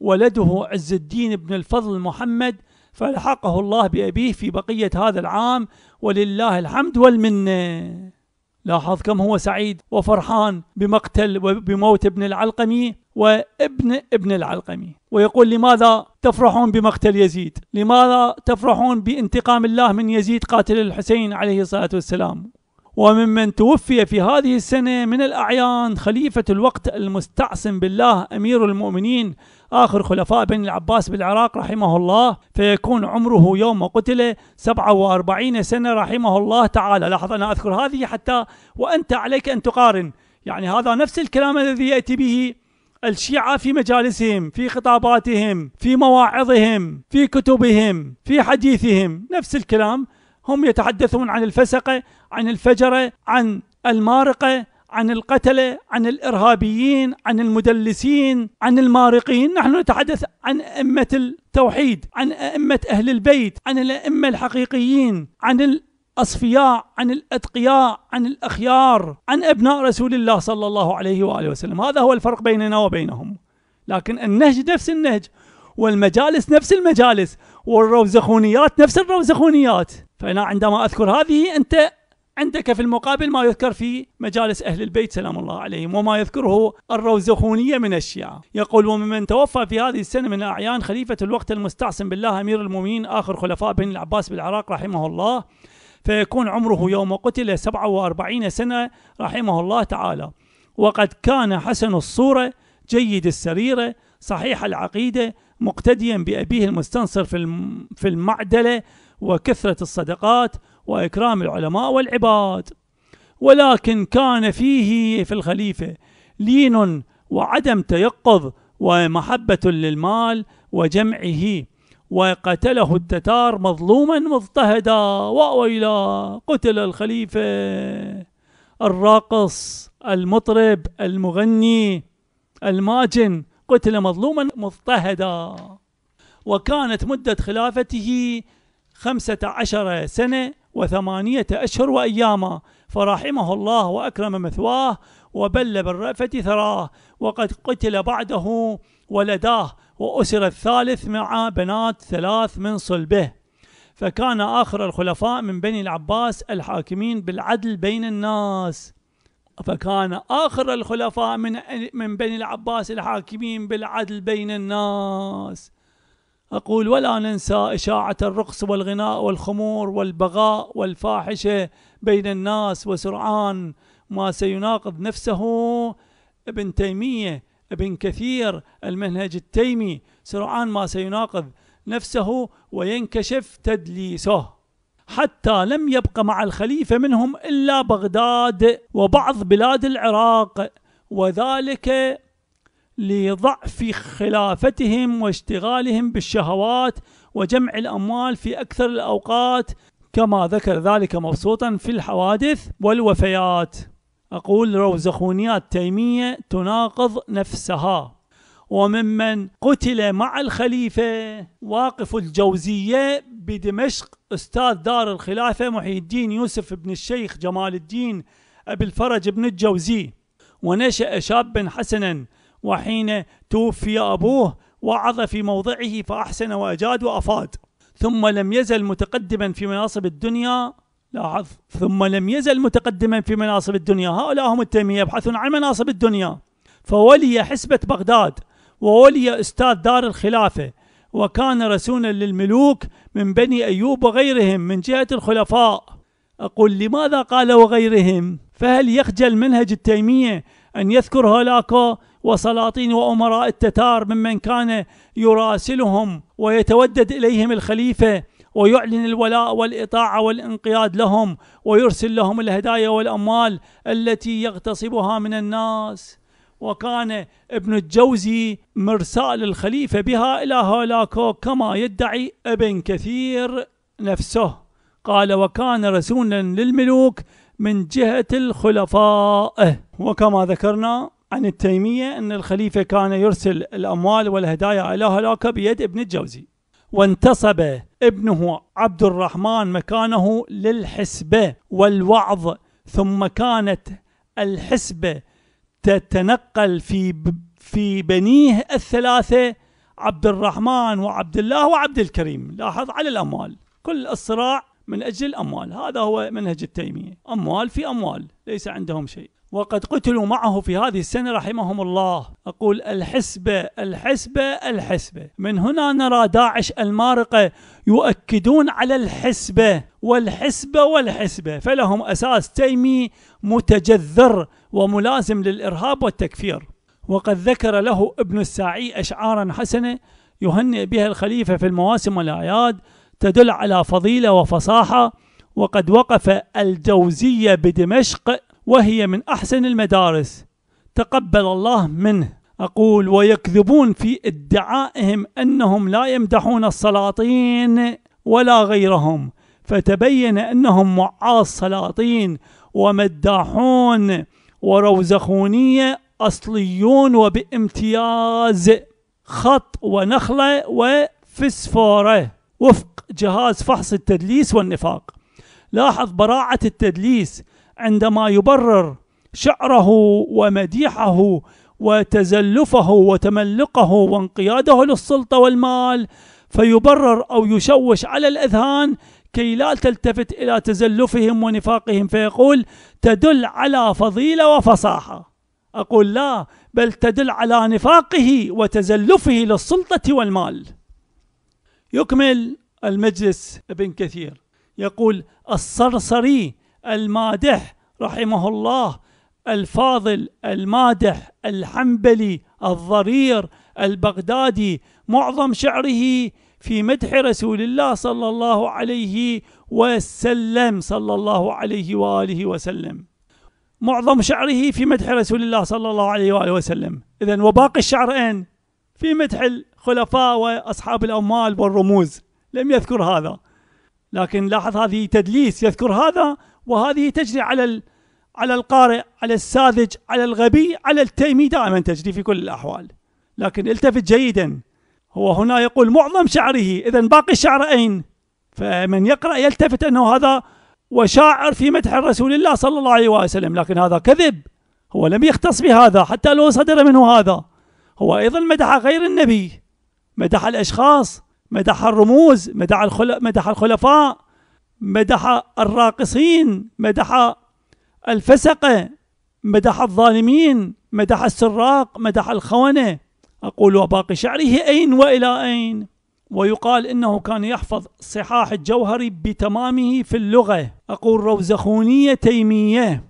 ولده عز الدين بن الفضل محمد فلحقه الله بأبيه في بقية هذا العام ولله الحمد والمنة لاحظ كم هو سعيد وفرحان بمقتل وبموت ابن العلقمي وابن ابن العلقمي ويقول لماذا تفرحون بمقتل يزيد لماذا تفرحون بانتقام الله من يزيد قاتل الحسين عليه الصلاة والسلام وممن توفي في هذه السنة من الأعيان خليفة الوقت المستعصم بالله أمير المؤمنين آخر خلفاء بني العباس بالعراق رحمه الله فيكون عمره يوم قتل 47 سنة رحمه الله تعالى لاحظ أنا أذكر هذه حتى وأنت عليك أن تقارن يعني هذا نفس الكلام الذي يأتي به الشيعة في مجالسهم في خطاباتهم في مواعظهم في كتبهم في حديثهم نفس الكلام هم يتحدثون عن الفسقة عن الفجرة عن المارقة عن القتلة عن الإرهابيين عن المدلسين عن المارقين نحن نتحدث عن أئمة التوحيد عن أئمة أهل البيت عن الأئمة الحقيقيين عن الأصفياء عن الأتقياء عن الأخيار عن أبناء رسول الله صلى الله عليه وآله وسلم هذا هو الفرق بيننا وبينهم لكن النهج نفس النهج والمجالس نفس المجالس والروزخونيات نفس الروزخونيات فأنا عندما أذكر هذه أنت عندك في المقابل ما يذكر في مجالس أهل البيت سلام الله عليهم وما يذكره الروزخونية من الشيعة يقول وممن توفى في هذه السنة من أعيان خليفة الوقت المستعصم بالله أمير المؤمنين آخر خلفاء بني العباس بالعراق رحمه الله فيكون عمره يوم قتل 47 سنة رحمه الله تعالى وقد كان حسن الصورة جيد السريرة صحيح العقيدة مقتديا بأبيه المستنصر في المعدلة وكثرة الصدقات وإكرام العلماء والعباد ولكن كان فيه في الخليفة لين وعدم تيقظ ومحبة للمال وجمعه وقتله التتار مظلوما مضطهدا وويلا قتل الخليفة الراقص المطرب المغني الماجن قتل مظلوما مضطهدا وكانت مدة خلافته خمسة عشر سنة وثمانية أشهر وأياما فرحمه الله وأكرم مثواه وبل بالرأفة ثراه وقد قتل بعده ولداه وأسر الثالث مع بنات ثلاث من صلبه فكان آخر الخلفاء من بني العباس الحاكمين بالعدل بين الناس فكان آخر الخلفاء من, من بني العباس الحاكمين بالعدل بين الناس أقول ولا ننسى إشاعة الرقص والغناء والخمور والبغاء والفاحشة بين الناس وسرعان ما سيناقض نفسه ابن تيمية ابن كثير المنهج التيمي سرعان ما سيناقض نفسه وينكشف تدليسه حتى لم يبق مع الخليفة منهم إلا بغداد وبعض بلاد العراق وذلك لضعف خلافتهم واشتغالهم بالشهوات وجمع الأموال في أكثر الأوقات كما ذكر ذلك مبسوطا في الحوادث والوفيات أقول روزخونيات تيمية تناقض نفسها وممن قتل مع الخليفة واقف الجوزية بدمشق أستاذ دار الخلافة محي الدين يوسف بن الشيخ جمال الدين أبي الفرج بن الجوزي ونشأ شابا حسنا وحين توفي أبوه وعظ في موضعه فأحسن وأجاد وأفاد ثم لم يزل متقدما في مناصب الدنيا لاحظ ثم لم يزل متقدما في مناصب الدنيا هؤلاء هم التيمية يبحثون عن مناصب الدنيا فولي حسبة بغداد وولي أستاذ دار الخلافة وكان رسولا للملوك من بني أيوب وغيرهم من جهة الخلفاء أقول لماذا قال وغيرهم فهل يخجل منهج التيمية أن يذكر هؤلاء وسلاطين وأمراء التتار ممن كان يراسلهم ويتودد إليهم الخليفة ويعلن الولاء والإطاعة والانقياد لهم ويرسل لهم الهدايا والأموال التي يغتصبها من الناس وكان ابن الجوزي مرسال الخليفة بها إلى هولاكو كما يدعي ابن كثير نفسه قال وكان رسولا للملوك من جهة الخلفاء وكما ذكرنا عن التيمية أن الخليفة كان يرسل الأموال والهدايا إلى هلاك بيد ابن الجوزي وانتصب ابنه عبد الرحمن مكانه للحسبة والوعظ ثم كانت الحسبة تتنقل في في بنيه الثلاثة عبد الرحمن وعبد الله وعبد الكريم لاحظ على الأموال كل الصراع من أجل الأموال هذا هو منهج التيمية أموال في أموال ليس عندهم شيء وقد قتلوا معه في هذه السنة رحمهم الله أقول الحسبة الحسبة الحسبة من هنا نرى داعش المارقة يؤكدون على الحسبة والحسبة والحسبة فلهم أساس تيمي متجذر وملازم للإرهاب والتكفير وقد ذكر له ابن الساعي أشعارا حسنة يهنئ بها الخليفة في المواسم والأعياد تدل على فضيلة وفصاحة وقد وقف الجوزية بدمشق وهي من أحسن المدارس تقبل الله منه أقول ويكذبون في ادعائهم أنهم لا يمدحون السلاطين ولا غيرهم فتبين أنهم معاص سلاطين ومداحون وروزخونية أصليون وبامتياز خط ونخلة وفسفورة وفق جهاز فحص التدليس والنفاق لاحظ براعة التدليس عندما يبرر شعره ومديحه وتزلفه وتملقه وانقياده للسلطة والمال فيبرر أو يشوش على الأذهان كي لا تلتفت إلى تزلفهم ونفاقهم فيقول تدل على فضيلة وفصاحة أقول لا بل تدل على نفاقه وتزلفه للسلطة والمال يكمل المجلس ابن كثير يقول الصرصري المادح رحمه الله الفاضل المادح الحنبلي الضرير البغدادي معظم شعره في مدح رسول الله صلى الله عليه وسلم صلى الله عليه واله وسلم معظم شعره في مدح رسول الله صلى الله عليه واله وسلم اذا وباقي الشعر اين؟ في مدح خلفاء وأصحاب الأموال والرموز لم يذكر هذا لكن لاحظ هذه تدليس يذكر هذا وهذه تجري على على القارئ على الساذج على الغبي على التيمي دائما تجري في كل الأحوال لكن التفت جيدا هو هنا يقول معظم شعره إذا باقي الشعر أين فمن يقرأ يلتفت أنه هذا وشاعر في مدح رسول الله صلى الله عليه وسلم لكن هذا كذب هو لم يختص بهذا حتى لو صدر منه هذا هو أيضا مدح غير النبي مدح الأشخاص مدح الرموز مدح, الخل... مدح الخلفاء مدح الراقصين مدح الفسقة مدح الظالمين مدح السراق مدح الخونة أقول وباقي شعره أين وإلى أين ويقال إنه كان يحفظ صحاح الجوهري بتمامه في اللغة أقول روزخونية تيمية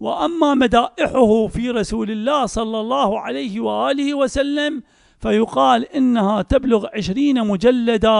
وأما مدائحه في رسول الله صلى الله عليه وآله وسلم فيقال إنها تبلغ عشرين مجلدا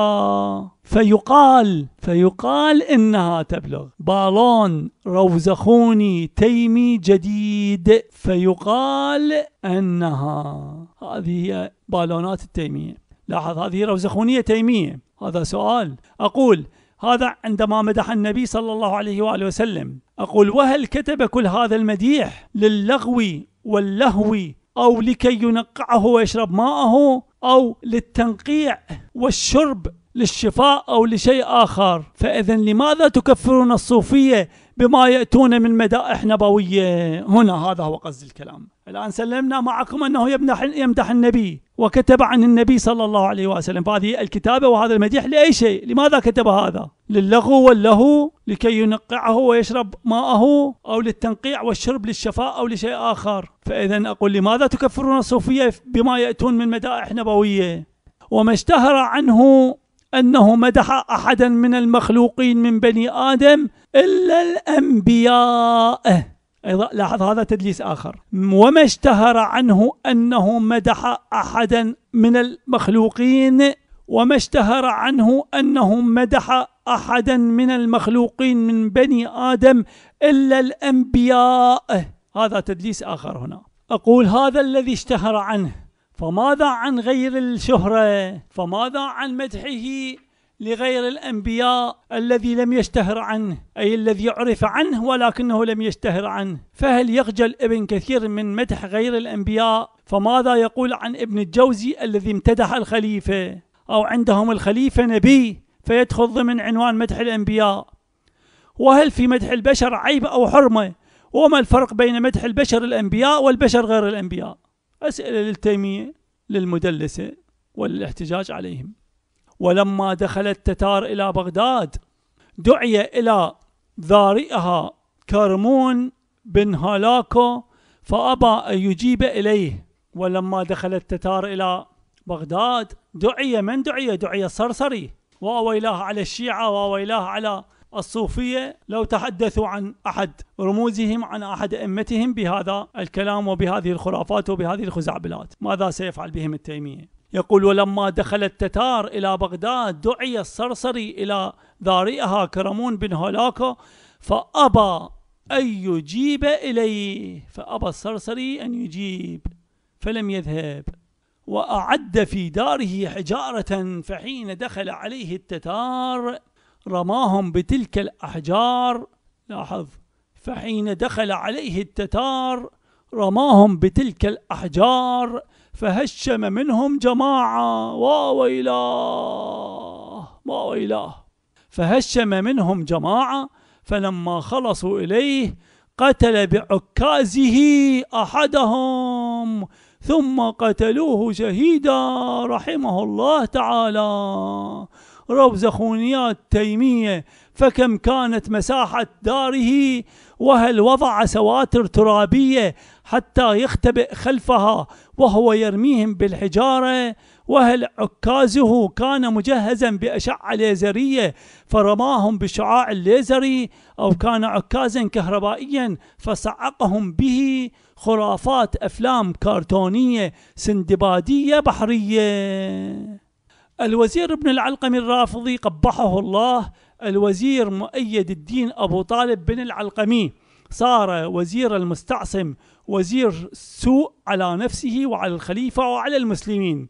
فيقال فيقال إنها تبلغ بالون روزخوني تيمي جديد فيقال أنها هذه هي بالونات التيمية لاحظ هذه روزخونية تيمية هذا سؤال أقول هذا عندما مدح النبي صلى الله عليه وآله وسلم أقول وهل كتب كل هذا المديح للغو واللهو أو لكي ينقعه ويشرب ماءه أو للتنقيع والشرب للشفاء أو لشيء آخر فإذا لماذا تكفرون الصوفية بما يأتون من مدائح نبوية هنا هذا هو قصد الكلام الآن سلمنا معكم أنه يمدح يمدح النبي وكتب عن النبي صلى الله عليه وسلم فهذه الكتابة وهذا المديح لأي شيء لماذا كتب هذا للغو واللهو لكي ينقعه ويشرب ماءه أو للتنقيع والشرب للشفاء أو لشيء آخر فإذا أقول لماذا تكفرون الصوفية بما يأتون من مدائح نبوية وما اشتهر عنه أنه مدح أحدا من المخلوقين من بني آدم إلا الأنبياء أيضا لاحظ هذا تدليس آخر وما اشتهر عنه أنه مدح أحدا من المخلوقين وما اشتهر عنه أنه مدح أحدا من المخلوقين من بني آدم إلا الأنبياء هذا تدليس آخر هنا أقول هذا الذي اشتهر عنه فماذا عن غير الشهرة فماذا عن مدحه لغير الأنبياء الذي لم يشتهر عنه أي الذي عرف عنه ولكنه لم يشتهر عنه فهل يخجل ابن كثير من مدح غير الأنبياء فماذا يقول عن ابن الجوزي الذي امتدح الخليفة أو عندهم الخليفة نبي فيدخل ضمن عنوان مدح الأنبياء وهل في مدح البشر عيب أو حرمة وما الفرق بين مدح البشر الأنبياء والبشر غير الأنبياء أسئلة للتيمية للمدلسة وللاحتجاج عليهم ولما دخل التتار إلى بغداد دعي إلى ذارئها كرمون بن هالاكو فأبى أن يجيب إليه ولما دخل التتار إلى بغداد دعي من دعي دعي الصرصري وأويلاه على الشيعة وأويلاه على الصوفية لو تحدثوا عن أحد رموزهم عن أحد أئمتهم بهذا الكلام وبهذه الخرافات وبهذه الخزعبلات ماذا سيفعل بهم التيمية يقول ولما دخل التتار إلى بغداد دعي الصرصري إلى ذارئها كرمون بن هولاكو فأبى أن يجيب إليه فأبى الصرصري أن يجيب فلم يذهب وأعد في داره حجارة فحين دخل عليه التتار رماهم بتلك الأحجار لاحظ فحين دخل عليه التتار رماهم بتلك الأحجار فهشم منهم جماعة واويلاه واويلاه فهشم منهم جماعة فلما خلصوا إليه قتل بعكازه أحدهم ثم قتلوه شهيدا رحمه الله تعالى روز خونيات تيمية فكم كانت مساحة داره وهل وضع سواتر ترابية حتى يختبئ خلفها وهو يرميهم بالحجارة وهل عكازه كان مجهزا بأشعة ليزرية فرماهم بشعاع الليزري أو كان عكازا كهربائيا فصعقهم به خرافات أفلام كرتونية سندبادية بحرية الوزير ابن العلقمي الرافضي قبحه الله الوزير مؤيد الدين أبو طالب بن العلقمي صار وزير المستعصم وزير سوء على نفسه وعلى الخليفة وعلى المسلمين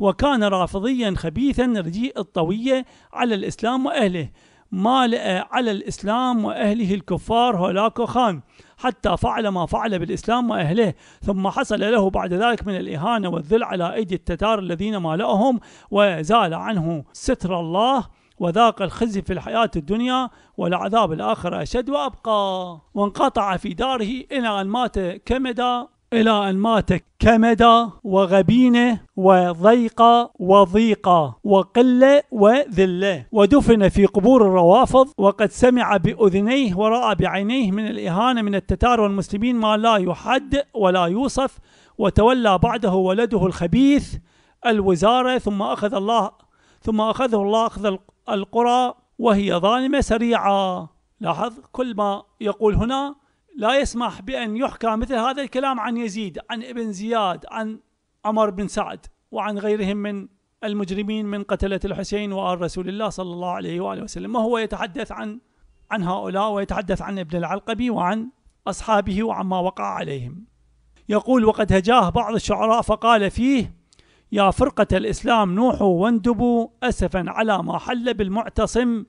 وكان رافضيا خبيثا رديء الطوية على الإسلام وأهله مالئ على الإسلام وأهله الكفار هولاكو خان حتى فعل ما فعل بالإسلام وأهله ثم حصل له بعد ذلك من الإهانة والذل على أيدي التتار الذين مالأهم وزال عنه ستر الله وذاق الخزي في الحياة الدنيا والعذاب الآخرة أشد وأبقى وانقطع في داره إلى أن مات كمدا إلى أن مات كمدا وغبينة وضيقة وضيقة وقلة وذلة ودفن في قبور الروافض وقد سمع بأذنيه ورأى بعينيه من الإهانة من التتار والمسلمين ما لا يحد ولا يوصف وتولى بعده ولده الخبيث الوزارة ثم أخذ الله ثم أخذه الله أخذ القرى وهي ظالمة سريعة لاحظ كل ما يقول هنا لا يسمح بأن يحكى مثل هذا الكلام عن يزيد عن ابن زياد عن عمر بن سعد وعن غيرهم من المجرمين من قتلة الحسين وآل رسول الله صلى الله عليه وآله وسلم وهو يتحدث عن عن هؤلاء ويتحدث عن ابن العلقبي وعن أصحابه وعما وقع عليهم يقول وقد هجاه بعض الشعراء فقال فيه يا فرقة الإسلام نوحوا واندبوا أسفا على ما حل بالمعتصم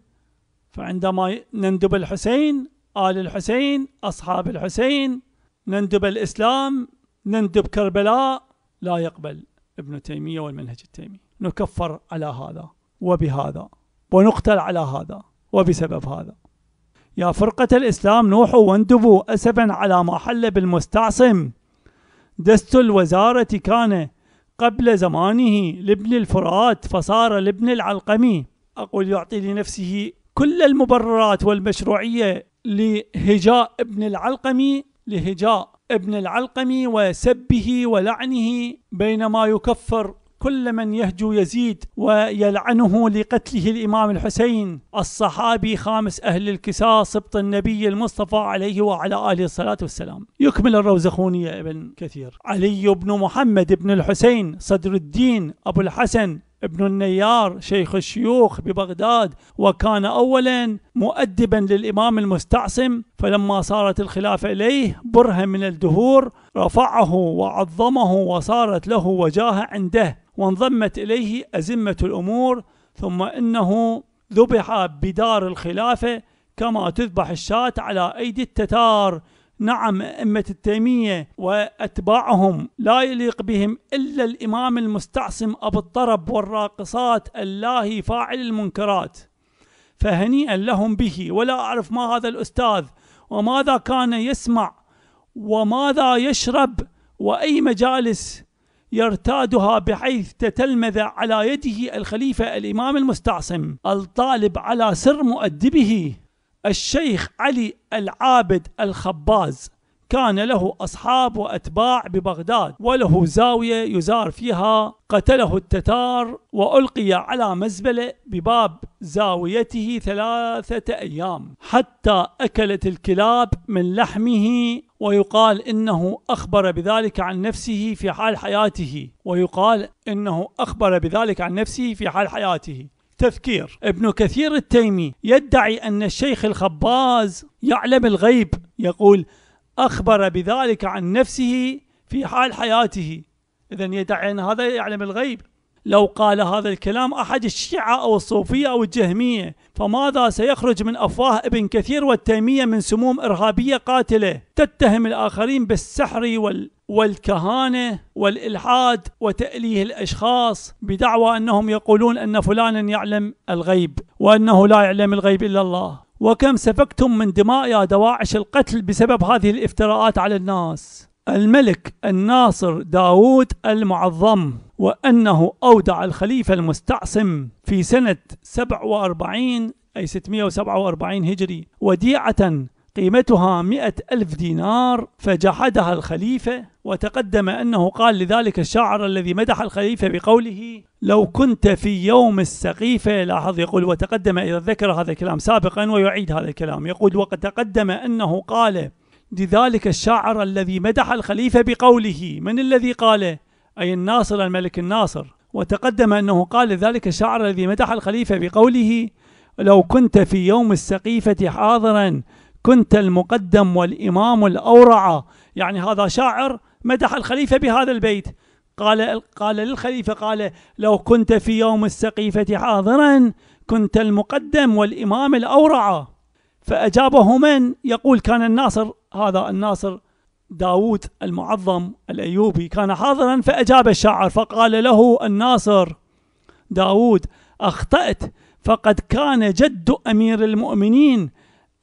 فعندما نندب الحسين آل الحسين أصحاب الحسين نندب الإسلام نندب كربلاء لا يقبل ابن تيمية والمنهج التيمي نكفر على هذا وبهذا ونقتل على هذا وبسبب هذا يا فرقة الإسلام نوحوا واندبوا أسفا على ما حل بالمستعصم دست الوزارة كان قبل زمانه لابن الفرات فصار لابن العلقمي أقول يعطي لنفسه كل المبررات والمشروعية لهجاء ابن العلقمي لهجاء ابن العلقمي وسبه ولعنه بينما يكفر كل من يهجو يزيد ويلعنه لقتله الإمام الحسين الصحابي خامس أهل الكساء سبط النبي المصطفى عليه وعلى آله الصلاة والسلام يكمل الروزخوني يا ابن كثير علي بن محمد بن الحسين صدر الدين أبو الحسن ابن النيار شيخ الشيوخ ببغداد وكان اولا مؤدبا للامام المستعصم فلما صارت الخلافه اليه برهه من الدهور رفعه وعظمه وصارت له وجاهه عنده وانضمت إليه أزمة الأمور ثم إنه ذبح بدار الخلافة كما تذبح الشاة على أيدي التتار نعم أئمة التيمية وأتباعهم لا يليق بهم إلا الإمام المستعصم أبو الطرب والراقصات اللاهي فاعل المنكرات فهنيئا لهم به ولا أعرف ما هذا الأستاذ وماذا كان يسمع وماذا يشرب وأي مجالس يرتادها بحيث تتلمذ على يده الخليفة الإمام المستعصم الطالب على سر مؤدبه الشيخ علي العابد الخباز كان له أصحاب وأتباع ببغداد وله زاوية يزار فيها قتله التتار وألقي على مزبلة بباب زاويته ثلاثة أيام حتى أكلت الكلاب من لحمه ويقال إنه أخبر بذلك عن نفسه في حال حياته ويقال إنه أخبر بذلك عن نفسه في حال حياته تذكير ابن كثير التيمي يدعي أن الشيخ الخباز يعلم الغيب يقول أخبر بذلك عن نفسه في حال حياته إذا يدعي أن هذا يعلم الغيب لو قال هذا الكلام أحد الشيعة أو الصوفية أو الجهمية فماذا سيخرج من أفواه ابن كثير والتيمية من سموم إرهابية قاتلة تتهم الآخرين بالسحر وال والكهانة والإلحاد وتأليه الأشخاص بدعوى أنهم يقولون أن فلانا يعلم الغيب وأنه لا يعلم الغيب إلا الله وكم سفكتم من دماء يا دواعش القتل بسبب هذه الافتراءات على الناس الملك الناصر داوود المعظم وأنه أودع الخليفة المستعصم في سنة 47 أي 647 هجري وديعة قيمتها مئة ألف دينار فجحدها الخليفة وتقدم أنه قال لذلك الشاعر الذي مدح الخليفة بقوله لو كنت في يوم السقيفة لاحظ يقول وتقدم إذا ذكر هذا الكلام سابقا ويعيد هذا الكلام يقول وقد تقدم أنه قال لذلك الشاعر الذي مدح الخليفة بقوله من الذي قال أي الناصر الملك الناصر وتقدم أنه قال لذلك الشاعر الذي مدح الخليفة بقوله لو كنت في يوم السقيفة حاضرا كنت المقدم والإمام الأورع يعني هذا شاعر مدح الخليفة بهذا البيت قال قال للخليفة قال لو كنت في يوم السقيفة حاضرا كنت المقدم والإمام الأورع فأجابه من يقول كان الناصر هذا الناصر داوود المعظم الأيوبي كان حاضرا فأجاب الشاعر فقال له الناصر داوود أخطأت فقد كان جد أمير المؤمنين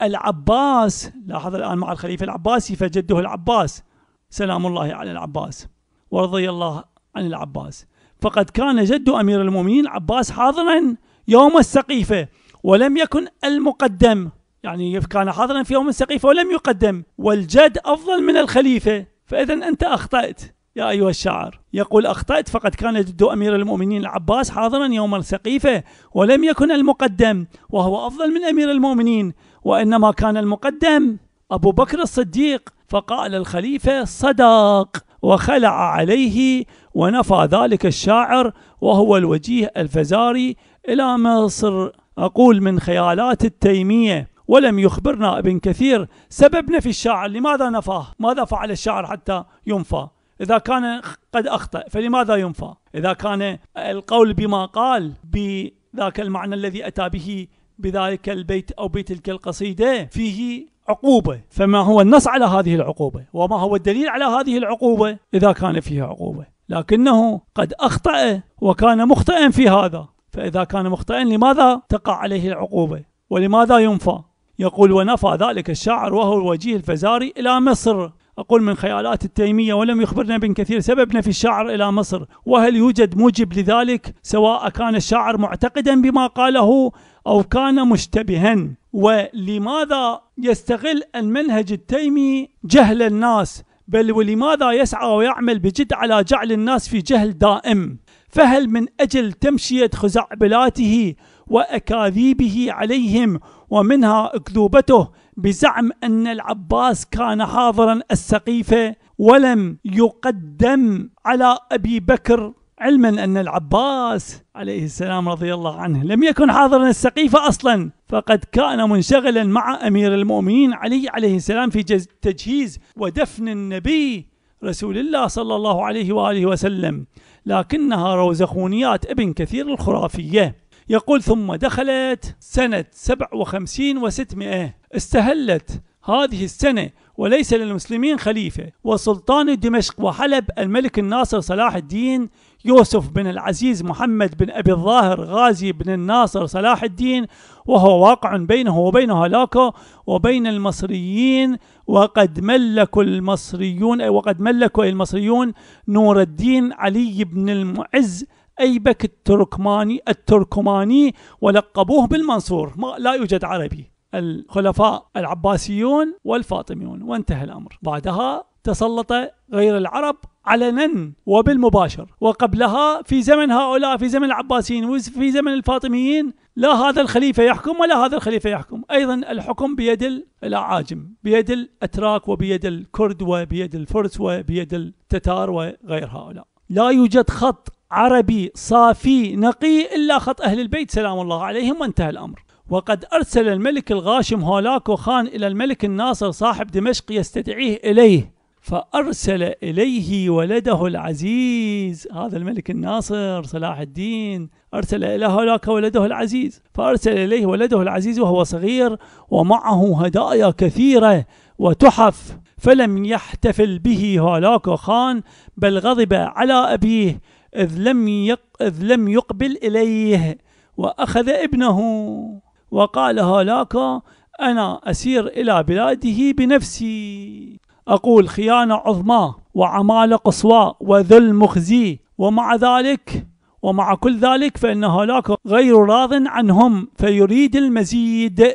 العباس لاحظ الآن مع الخليفة العباسي فجده العباس سلام الله على العباس ورضي الله عن العباس فقد كان جد أمير المؤمنين عباس حاضرا يوم السقيفة ولم يكن المقدم يعني كان حاضرا في يوم السقيفة ولم يقدم والجد أفضل من الخليفة فإذا أنت أخطأت يا أيها الشاعر يقول أخطأت فقد كان جد أمير المؤمنين العباس حاضرا يوم السقيفة ولم يكن المقدم وهو أفضل من أمير المؤمنين وإنما كان المقدم أبو بكر الصديق فقال الخليفة صدق وخلع عليه ونفى ذلك الشاعر وهو الوجيه الفزاري إلى مصر أقول من خيالات التيمية ولم يخبرنا ابن كثير سبب نفي الشاعر لماذا نفاه ماذا فعل الشاعر حتى ينفى إذا كان قد أخطأ فلماذا ينفى إذا كان القول بما قال بذاك المعنى الذي أتى به بذلك البيت أو بتلك القصيدة فيه عقوبة فما هو النص على هذه العقوبة وما هو الدليل على هذه العقوبة إذا كان فيها عقوبة لكنه قد أخطأ وكان مخطئا في هذا فإذا كان مخطئا لماذا تقع عليه العقوبة ولماذا ينفى يقول ونفى ذلك الشاعر وهو الوجيه الفزاري إلى مصر أقول من خيالات التيمية ولم يخبرنا ابن كثير سبب نفي الشاعر إلى مصر وهل يوجد موجب لذلك سواء كان الشاعر معتقدا بما قاله أو كان مشتبها ولماذا يستغل المنهج التيمي جهل الناس بل ولماذا يسعى ويعمل بجد على جعل الناس في جهل دائم فهل من أجل تمشية خزعبلاته وأكاذيبه عليهم ومنها أكذوبته بزعم أن العباس كان حاضرا السقيفة ولم يقدم على أبي بكر علما أن العباس عليه السلام رضي الله عنه لم يكن حاضرا السقيفة أصلا فقد كان منشغلا مع أمير المؤمنين علي عليه السلام في تجهيز ودفن النبي رسول الله صلى الله عليه وآله وسلم لكنها روزخونيات ابن كثير الخرافية يقول ثم دخلت سنة 57 و600 استهلت هذه السنة وليس للمسلمين خليفة وسلطان دمشق وحلب الملك الناصر صلاح الدين يوسف بن العزيز محمد بن أبي الظاهر غازي بن الناصر صلاح الدين وهو واقع بينه وبين هلاكه وبين المصريين وقد ملكوا المصريون وقد ملكوا المصريون نور الدين علي بن المعز أيبك التركماني التركماني ولقبوه بالمنصور ما لا يوجد عربي الخلفاء العباسيون والفاطميون وانتهى الأمر بعدها تسلط غير العرب علنا وبالمباشر وقبلها في زمن هؤلاء في زمن العباسيين وفي زمن الفاطميين لا هذا الخليفة يحكم ولا هذا الخليفة يحكم أيضا الحكم بيد الأعاجم بيد الأتراك وبيد الكرد وبيد الفرس وبيد التتار وغير هؤلاء لا يوجد خط عربي صافي نقي إلا خط أهل البيت سلام الله عليهم وانتهى الأمر وقد أرسل الملك الغاشم هولاكو خان إلى الملك الناصر صاحب دمشق يستدعيه إليه فأرسل إليه ولده العزيز هذا الملك الناصر صلاح الدين أرسل إلى هولاكو ولده العزيز فأرسل إليه ولده العزيز وهو صغير ومعه هدايا كثيرة وتحف فلم يحتفل به هولاكو خان بل غضب على أبيه إذ لم, يق... إذ لم يقبل إليه وأخذ ابنه وقال هلاك أنا أسير إلى بلاده بنفسي أقول خيانة عظمى وعمالة قصوى وذل مخزي ومع ذلك ومع كل ذلك فإن هلاك غير راض عنهم فيريد المزيد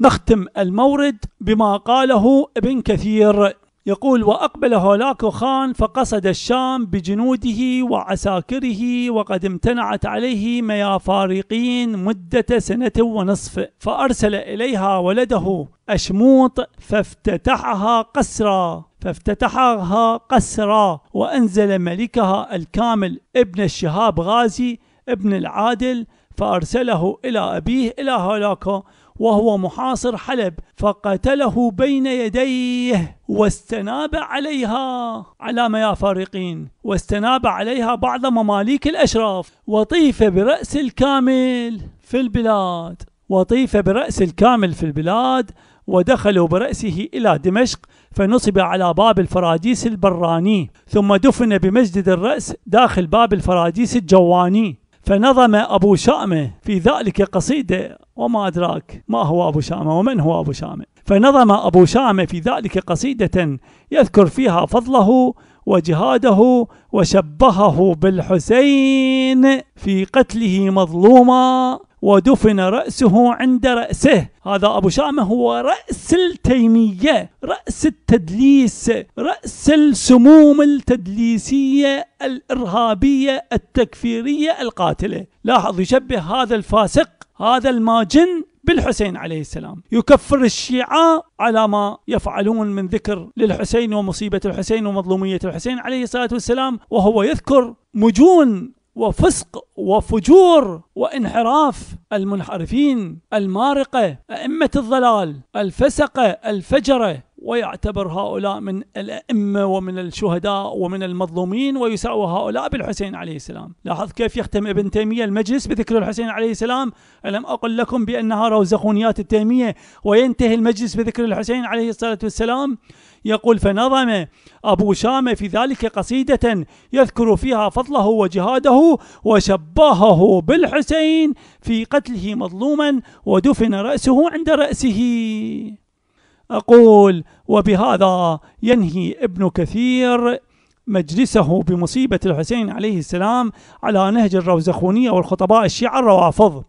نختم المورد بما قاله ابن كثير يقول وأقبل هولاكو خان فقصد الشام بجنوده وعساكره وقد امتنعت عليه ميافارقين مدة سنة ونصف فأرسل إليها ولده أشموط فافتتحها قسرا فافتتحها قسرا وأنزل ملكها الكامل ابن الشهاب غازي ابن العادل فأرسله إلى أبيه إلى هولاكو وهو محاصر حلب فقتله بين يديه واستناب عليها ما يا فارقين واستناب عليها بعض مماليك الأشراف وطيف برأس الكامل في البلاد وطيف برأس الكامل في البلاد ودخلوا برأسه إلى دمشق فنصب على باب الفراديس البراني ثم دفن بمسجد الرأس داخل باب الفراديس الجواني فنظم أبو شأمة في ذلك قصيدة وما أدراك ما هو أبو شأمة ومن هو أبو شأمة فنظم أبو شأمة في ذلك قصيدة يذكر فيها فضله وجهاده وشبهه بالحسين في قتله مظلوما ودفن رأسه عند رأسه هذا أبو شامة هو رأس التيمية رأس التدليس رأس السموم التدليسية الإرهابية التكفيرية القاتلة لاحظ يشبه هذا الفاسق هذا الماجن بالحسين عليه السلام يكفر الشيعة على ما يفعلون من ذكر للحسين ومصيبة الحسين ومظلومية الحسين عليه الصلاة والسلام وهو يذكر مجون وفسق وفجور وانحراف المنحرفين المارقة أئمة الضلال الفسقة الفجرة ويعتبر هؤلاء من الأئمة ومن الشهداء ومن المظلومين ويساوى هؤلاء بالحسين عليه السلام لاحظ كيف يختم ابن تيمية المجلس بذكر الحسين عليه السلام ألم أقل لكم بأنها روزخونيات التيمية وينتهي المجلس بذكر الحسين عليه الصلاة والسلام يقول فنظم أبو شامة في ذلك قصيدة يذكر فيها فضله وجهاده وشباهه بالحسين في قتله مظلوما ودفن رأسه عند رأسه أقول وبهذا ينهي ابن كثير مجلسه بمصيبة الحسين عليه السلام على نهج الروزخونية والخطباء الشيعة الروافض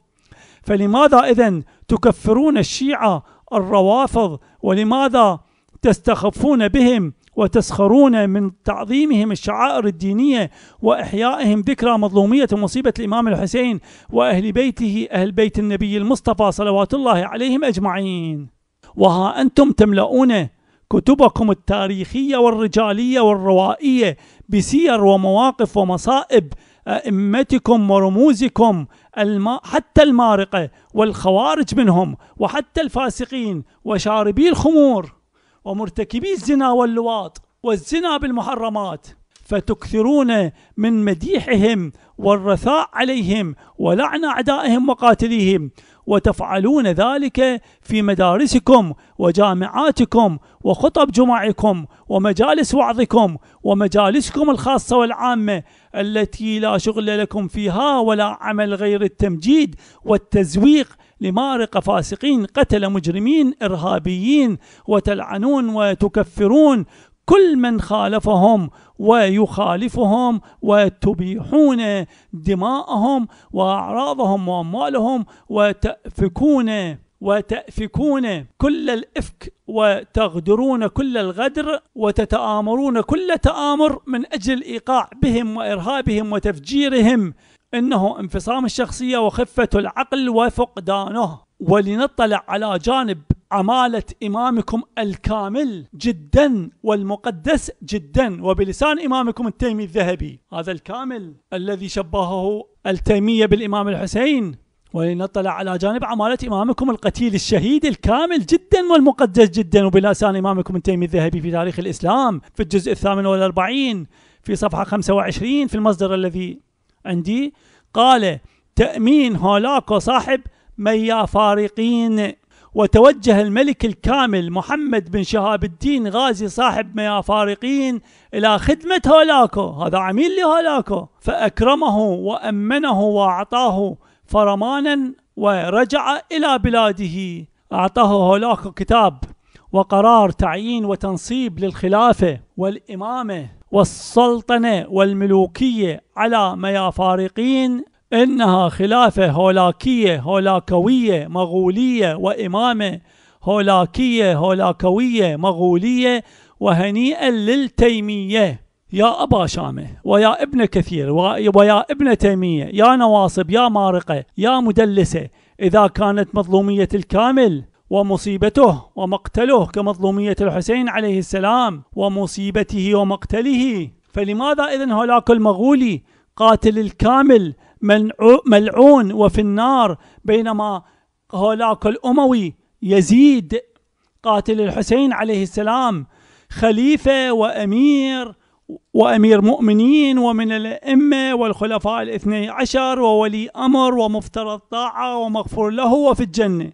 فلماذا إذن تكفرون الشيعة الروافض ولماذا تستخفون بهم وتسخرون من تعظيمهم الشعائر الدينية وإحيائهم ذكرى مظلومية مصيبة الإمام الحسين وأهل بيته أهل بيت النبي المصطفى صلوات الله عليهم أجمعين وها أنتم تملؤون كتبكم التاريخية والرجالية والروائية بسير ومواقف ومصائب أئمتكم ورموزكم الما حتى المارقة والخوارج منهم وحتى الفاسقين وشاربي الخمور ومرتكبي الزنا واللواط والزنا بالمحرمات فتكثرون من مديحهم والرثاء عليهم ولعن أعدائهم وقاتليهم وتفعلون ذلك في مدارسكم وجامعاتكم وخطب جمعكم ومجالس وعظكم ومجالسكم الخاصة والعامة التي لا شغل لكم فيها ولا عمل غير التمجيد والتزويق لمارق فاسقين قتل مجرمين إرهابيين وتلعنون وتكفرون كل من خالفهم ويخالفهم وتبيحون دماءهم وأعراضهم وأموالهم وتأفكون وتأفكون كل الإفك وتغدرون كل الغدر وتتآمرون كل تآمر من أجل إيقاع بهم وإرهابهم وتفجيرهم إنه انفصام الشخصية وخفة العقل وفقدانه ولنطلع على جانب عمالة إمامكم الكامل جدا والمقدس جدا وبلسان إمامكم التيمي الذهبي هذا الكامل الذي شبهه التيمية بالإمام الحسين ولنطلع على جانب عمالة إمامكم القتيل الشهيد الكامل جدا والمقدس جدا وبلسان إمامكم التيمي الذهبي في تاريخ الإسلام في الجزء الثامن والأربعين في صفحة 25 في المصدر الذي عندي قال تأمين هولاكو صاحب ميا فارقين وتوجه الملك الكامل محمد بن شهاب الدين غازي صاحب ميا فارقين إلى خدمة هولاكو هذا عميل لهولاكو فأكرمه وأمنه وأعطاه فرمانا ورجع إلى بلاده أعطاه هولاكو كتاب وقرار تعيين وتنصيب للخلافة والإمامة والسلطنة والملوكية على ميا فارقين إنها خلافة هولاكية هولاكوية مغولية وإمامة هولاكية هولاكوية مغولية وهنيئا للتيمية يا أبا شامة ويا ابن كثير ويا ابن تيمية يا نواصب يا مارقة يا مدلسة إذا كانت مظلومية الكامل ومصيبته ومقتله كمظلومية الحسين عليه السلام ومصيبته ومقتله فلماذا إذن هولاك المغولي قاتل الكامل ملعون وفي النار بينما هولاك الأموي يزيد قاتل الحسين عليه السلام خليفة وأمير وأمير مؤمنين ومن الأئمة والخلفاء الاثني عشر وولي أمر ومفترض طاعة ومغفور له وفي الجنة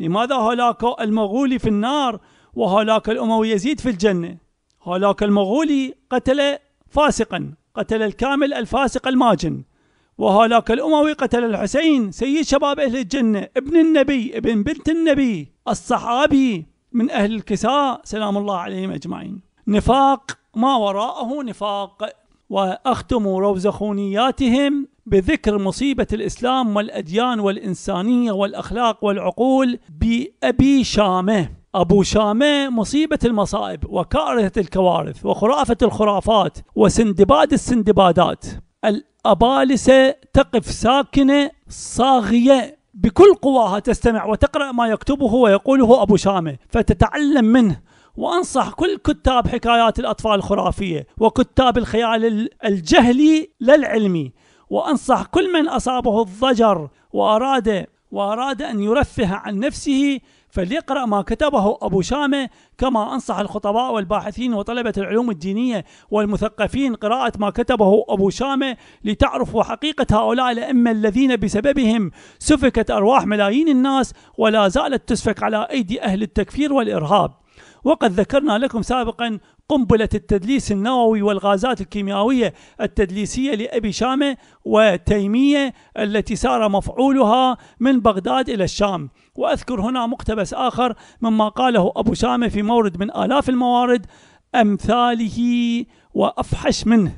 لماذا هولاك المغولي في النار وهولاك الأموي يزيد في الجنة هولاك المغولي قتل فاسقا قتل الكامل الفاسق الماجن وهلاك الأموي قتل الحسين سيد شباب أهل الجنة ابن النبي ابن بنت النبي الصحابي من أهل الكساء سلام الله عليهم أجمعين نفاق ما وراءه نفاق وأختم روزخونياتهم بذكر مصيبة الإسلام والأديان والإنسانية والأخلاق والعقول بأبي شامة أبو شامة مصيبة المصائب وكارثة الكوارث وخرافة الخرافات وسندباد السندبادات الأبالسة تقف ساكنة صاغية بكل قواها تستمع وتقرأ ما يكتبه ويقوله أبو شامة فتتعلم منه وانصح كل كتاب حكايات الاطفال الخرافيه وكتاب الخيال الجهلي للعلمي وانصح كل من اصابه الضجر واراد واراد ان يرفه عن نفسه فليقرأ ما كتبه أبو شامة كما أنصح الخطباء والباحثين وطلبة العلوم الدينية والمثقفين قراءة ما كتبه أبو شامة لتعرفوا حقيقة هؤلاء الأئمة الذين بسببهم سفكت أرواح ملايين الناس ولا زالت تسفك على أيدي أهل التكفير والإرهاب وقد ذكرنا لكم سابقا قنبلة التدليس النووي والغازات الكيميائية التدليسية لأبي شامة وتيمية التي سار مفعولها من بغداد إلى الشام وأذكر هنا مقتبس آخر مما قاله أبو شامة في مورد من آلاف الموارد أمثاله وأفحش منه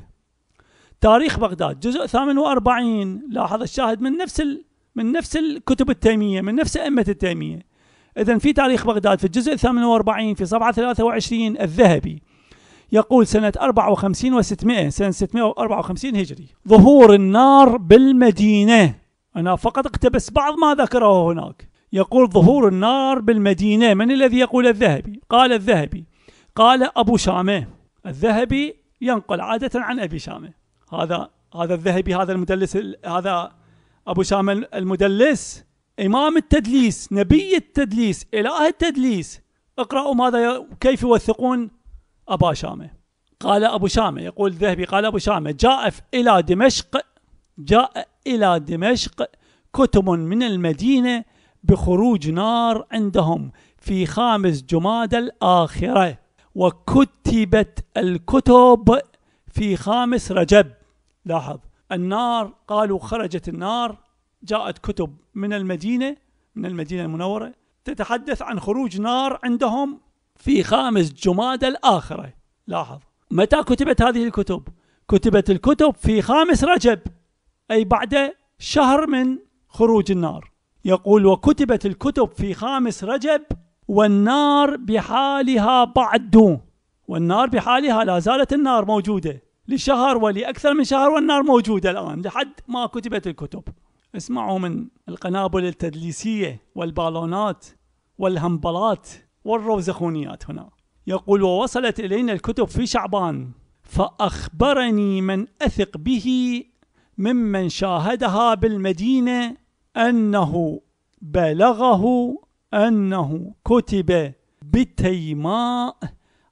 تاريخ بغداد جزء 48 لاحظ الشاهد من نفس ال... من نفس الكتب التيمية من نفس أئمة التيمية إذا في تاريخ بغداد في الجزء 48 في صفحة 23 الذهبي يقول سنة 54 و600 سنة 654 هجري ظهور النار بالمدينة أنا فقط اقتبس بعض ما ذكره هناك يقول ظهور النار بالمدينة من الذي يقول الذهبي قال الذهبي قال أبو شامة الذهبي ينقل عادة عن أبي شامة هذا هذا الذهبي هذا المدلس هذا أبو شامة المدلس إمام التدليس نبي التدليس إله التدليس اقرأوا ماذا كيف يوثقون أبا شامة قال أبو شامة يقول الذهبي قال أبو شامة جاء إلى دمشق جاء إلى دمشق كتب من المدينة بخروج نار عندهم في خامس جماد الآخرة وكتبت الكتب في خامس رجب لاحظ النار قالوا خرجت النار جاءت كتب من المدينة من المدينة المنورة تتحدث عن خروج نار عندهم في خامس جماد الآخرة لاحظ متى كتبت هذه الكتب كتبت الكتب في خامس رجب أي بعد شهر من خروج النار يقول وكتبت الكتب في خامس رجب والنار بحالها بعد والنار بحالها لا زالت النار موجودة لشهر ولأكثر من شهر والنار موجودة الآن لحد ما كتبت الكتب اسمعوا من القنابل التدليسية والبالونات والهمبلات والروزخونيات هنا يقول ووصلت إلينا الكتب في شعبان فأخبرني من أثق به ممن شاهدها بالمدينة أنه بلغه أنه كتب بتيماء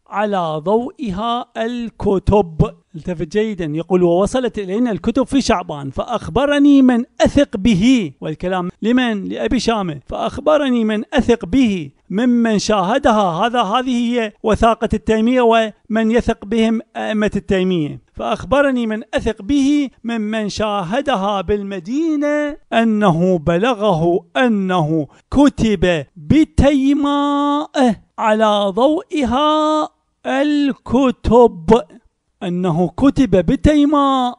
على ضوئها الكتب التفت جيدا يقول ووصلت إلينا الكتب في شعبان فأخبرني من أثق به والكلام لمن؟ لأبي شامة فأخبرني من أثق به ممن شاهدها هذا هذه هي وثاقة التيمية ومن يثق بهم أئمة التيمية فأخبرني من أثق به ممن شاهدها بالمدينة أنه بلغه أنه كتب بتيماء على ضوئها الكتب أنه كتب بتيماء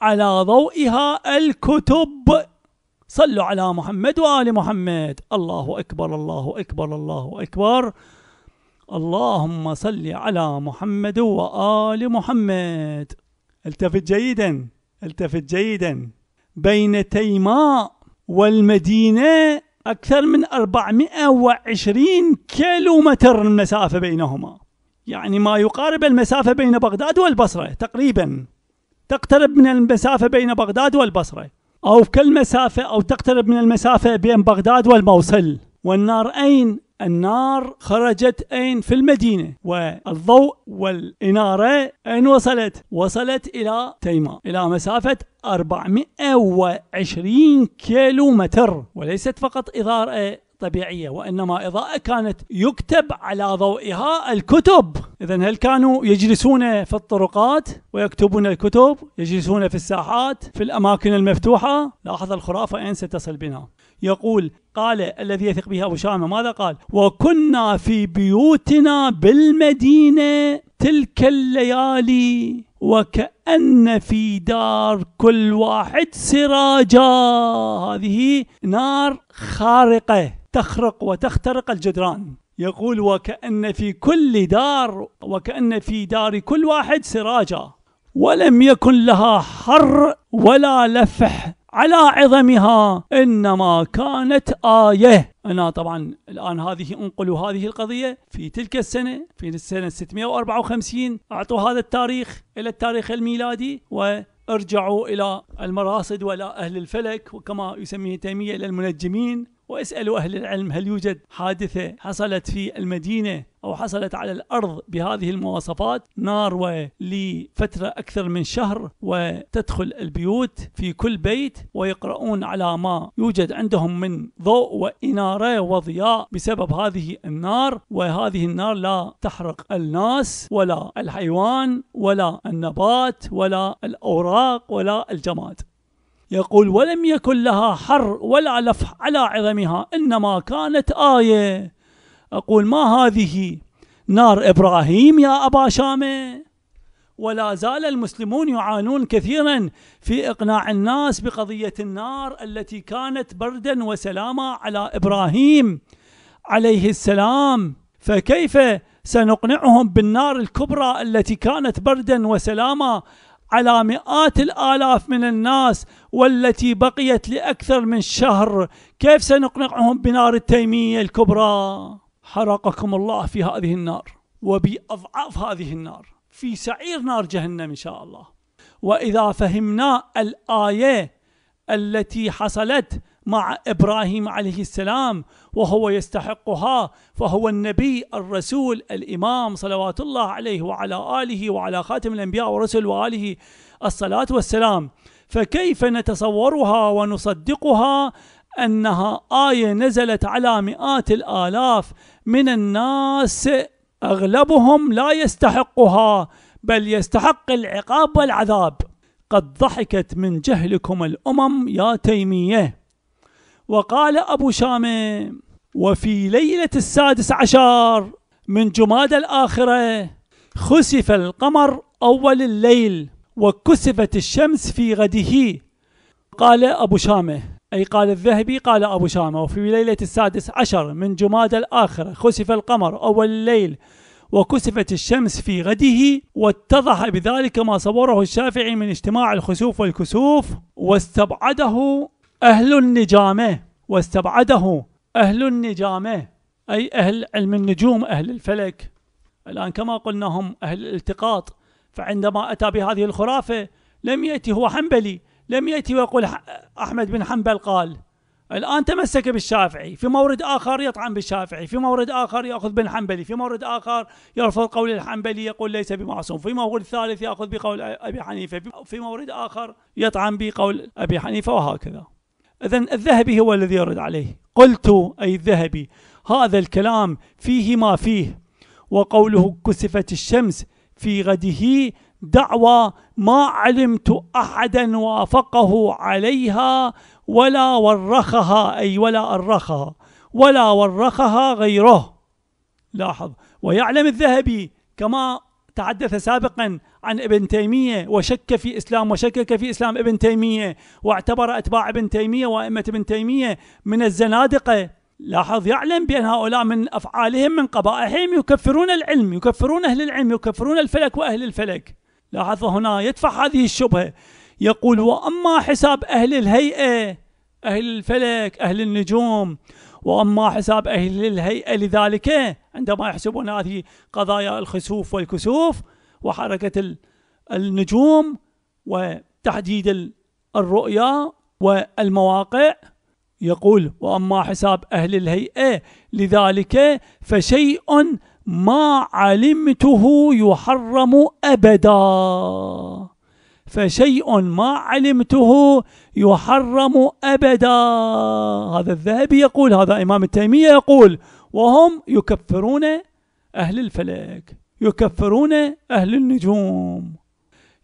على ضوئها الكتب صلوا على محمد وآل محمد الله أكبر الله أكبر الله أكبر اللهم صل على محمد وآل محمد التفت جيدا التفت جيدا بين تيماء والمدينة أكثر من 420 كيلومتر المسافة بينهما يعني ما يقارب المسافة بين بغداد والبصرة تقريبا تقترب من المسافة بين بغداد والبصرة أو في كل مسافة أو تقترب من المسافة بين بغداد والموصل والنار أين؟ النار خرجت أين في المدينة والضوء والإنارة أين وصلت؟ وصلت إلى تيماء إلى مسافة 420 كيلو متر وليست فقط إضاءة طبيعية وإنما إضاءة كانت يكتب على ضوئها الكتب إذا هل كانوا يجلسون في الطرقات ويكتبون الكتب يجلسون في الساحات في الأماكن المفتوحة لاحظ الخرافة أين ستصل بنا يقول قال الذي يثق به أبو شامة ماذا قال وكنا في بيوتنا بالمدينة تلك الليالي وكأن في دار كل واحد سراجا هذه نار خارقة تخرق وتخترق الجدران يقول وكأن في كل دار وكأن في دار كل واحد سراجا ولم يكن لها حر ولا لفح على عظمها انما كانت ايه انا طبعا الان هذه انقل هذه القضيه في تلك السنه في السنه 654 اعطوا هذا التاريخ الى التاريخ الميلادي و ارجعوا الى المراصد ولا اهل الفلك وكما يسميه تيميه الى المنجمين واسألوا أهل العلم هل يوجد حادثة حصلت في المدينة أو حصلت على الأرض بهذه المواصفات نار لفترة أكثر من شهر وتدخل البيوت في كل بيت ويقرؤون على ما يوجد عندهم من ضوء وإنارة وضياء بسبب هذه النار وهذه النار لا تحرق الناس ولا الحيوان ولا النبات ولا الأوراق ولا الجماد يقول ولم يكن لها حر ولا لفح على عظمها إنما كانت آية أقول ما هذه نار إبراهيم يا أبا شامة ولا زال المسلمون يعانون كثيرا في إقناع الناس بقضية النار التي كانت بردا وسلاما على إبراهيم عليه السلام فكيف سنقنعهم بالنار الكبرى التي كانت بردا وسلاما على مئات الآلاف من الناس والتي بقيت لأكثر من شهر كيف سنقنعهم بنار التيمية الكبرى حرقكم الله في هذه النار وبأضعاف هذه النار في سعير نار جهنم إن شاء الله وإذا فهمنا الآية التي حصلت مع ابراهيم عليه السلام وهو يستحقها فهو النبي الرسول الامام صلوات الله عليه وعلى اله وعلى خاتم الانبياء والرسل واله الصلاه والسلام فكيف نتصورها ونصدقها انها ايه نزلت على مئات الالاف من الناس اغلبهم لا يستحقها بل يستحق العقاب والعذاب قد ضحكت من جهلكم الامم يا تيميه وقال أبو شامم وفي ليلة السادس عشر من جماد الآخرة خسف القمر أول الليل وكسفت الشمس في غده قال أبو شامة أي قال الذهبي قال أبو شامة وفي ليلة السادس عشر من جماد الآخرة خسف القمر أول الليل وكسفت الشمس في غده واتضح بذلك ما صوره الشافعي من اجتماع الخسوف والكسوف واستبعده أهل النجامة واستبعده أهل النجامة أي أهل علم النجوم أهل الفلك الآن كما قلنا هم أهل الالتقاط فعندما أتى بهذه الخرافة لم يأتي هو حنبلي لم يأتي ويقول أحمد بن حنبل قال الآن تمسك بالشافعي في مورد آخر يطعن بالشافعي في مورد آخر يأخذ بالحنبلي في مورد آخر يرفض قول الحنبلي يقول ليس بمعصوم في مورد ثالث يأخذ بقول أبي حنيفة في مورد آخر يطعن بقول أبي حنيفة وهكذا إذا الذهبي هو الذي يرد عليه قلت أي الذهبي هذا الكلام فيه ما فيه وقوله كسفت الشمس في غده دعوى ما علمت أحدا وافقه عليها ولا ورخها أي ولا أرخها ولا ورخها غيره لاحظ ويعلم الذهبي كما تحدث سابقا عن ابن تيمية وشك في إسلام وشكك في إسلام ابن تيمية واعتبر أتباع ابن تيمية وأئمة ابن تيمية من الزنادقة لاحظ يعلم بأن هؤلاء من أفعالهم من قبائحهم يكفرون العلم يكفرون أهل العلم يكفرون الفلك وأهل الفلك لاحظ هنا يدفع هذه الشبهة يقول وأما حساب أهل الهيئة أهل الفلك أهل النجوم وأما حساب أهل الهيئة لذلك عندما يحسبون هذه قضايا الخسوف والكسوف وحركة النجوم وتحديد الرؤيا والمواقع يقول واما حساب اهل الهيئه لذلك فشيء ما علمته يحرم ابدا فشيء ما علمته يحرم أبدا هذا الذهبي يقول هذا إمام التيمية يقول وهم يكفرون أهل الفلك يكفرون أهل النجوم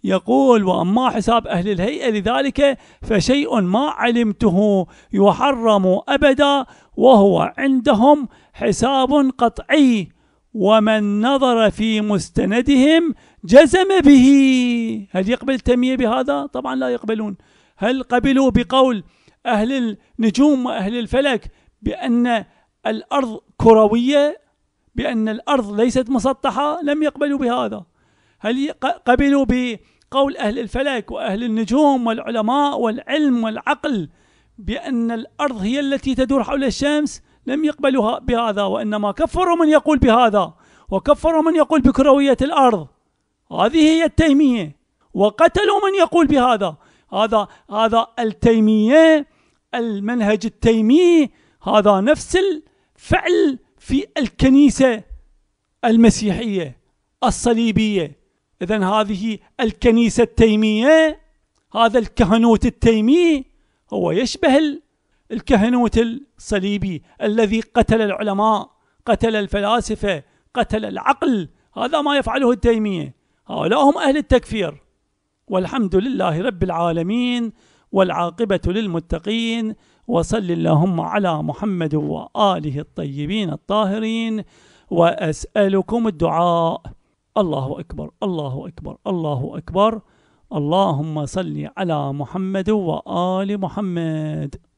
يقول وأما حساب أهل الهيئة لذلك فشيء ما علمته يحرم أبدا وهو عندهم حساب قطعي ومن نظر في مستندهم جزم به هل يقبل التمية بهذا؟ طبعا لا يقبلون هل قبلوا بقول أهل النجوم وأهل الفلك بأن الأرض كروية بأن الأرض ليست مسطحة لم يقبلوا بهذا هل قبلوا بقول أهل الفلك وأهل النجوم والعلماء والعلم والعقل بأن الأرض هي التي تدور حول الشمس لم يقبلوا بهذا وإنما كفروا من يقول بهذا وكفروا من يقول بكروية الأرض هذه هي التيمية وقتلوا من يقول بهذا هذا هذا التيمية المنهج التيمي هذا نفس الفعل في الكنيسة المسيحية الصليبية إذا هذه الكنيسة التيمية هذا الكهنوت التيمي هو يشبه الكهنوت الصليبي الذي قتل العلماء قتل الفلاسفة قتل العقل هذا ما يفعله التيمية هؤلاء آه، هم أهل التكفير والحمد لله رب العالمين والعاقبة للمتقين وصل اللهم على محمد وآله الطيبين الطاهرين وأسألكم الدعاء الله أكبر الله أكبر الله أكبر اللهم صل على محمد وآل محمد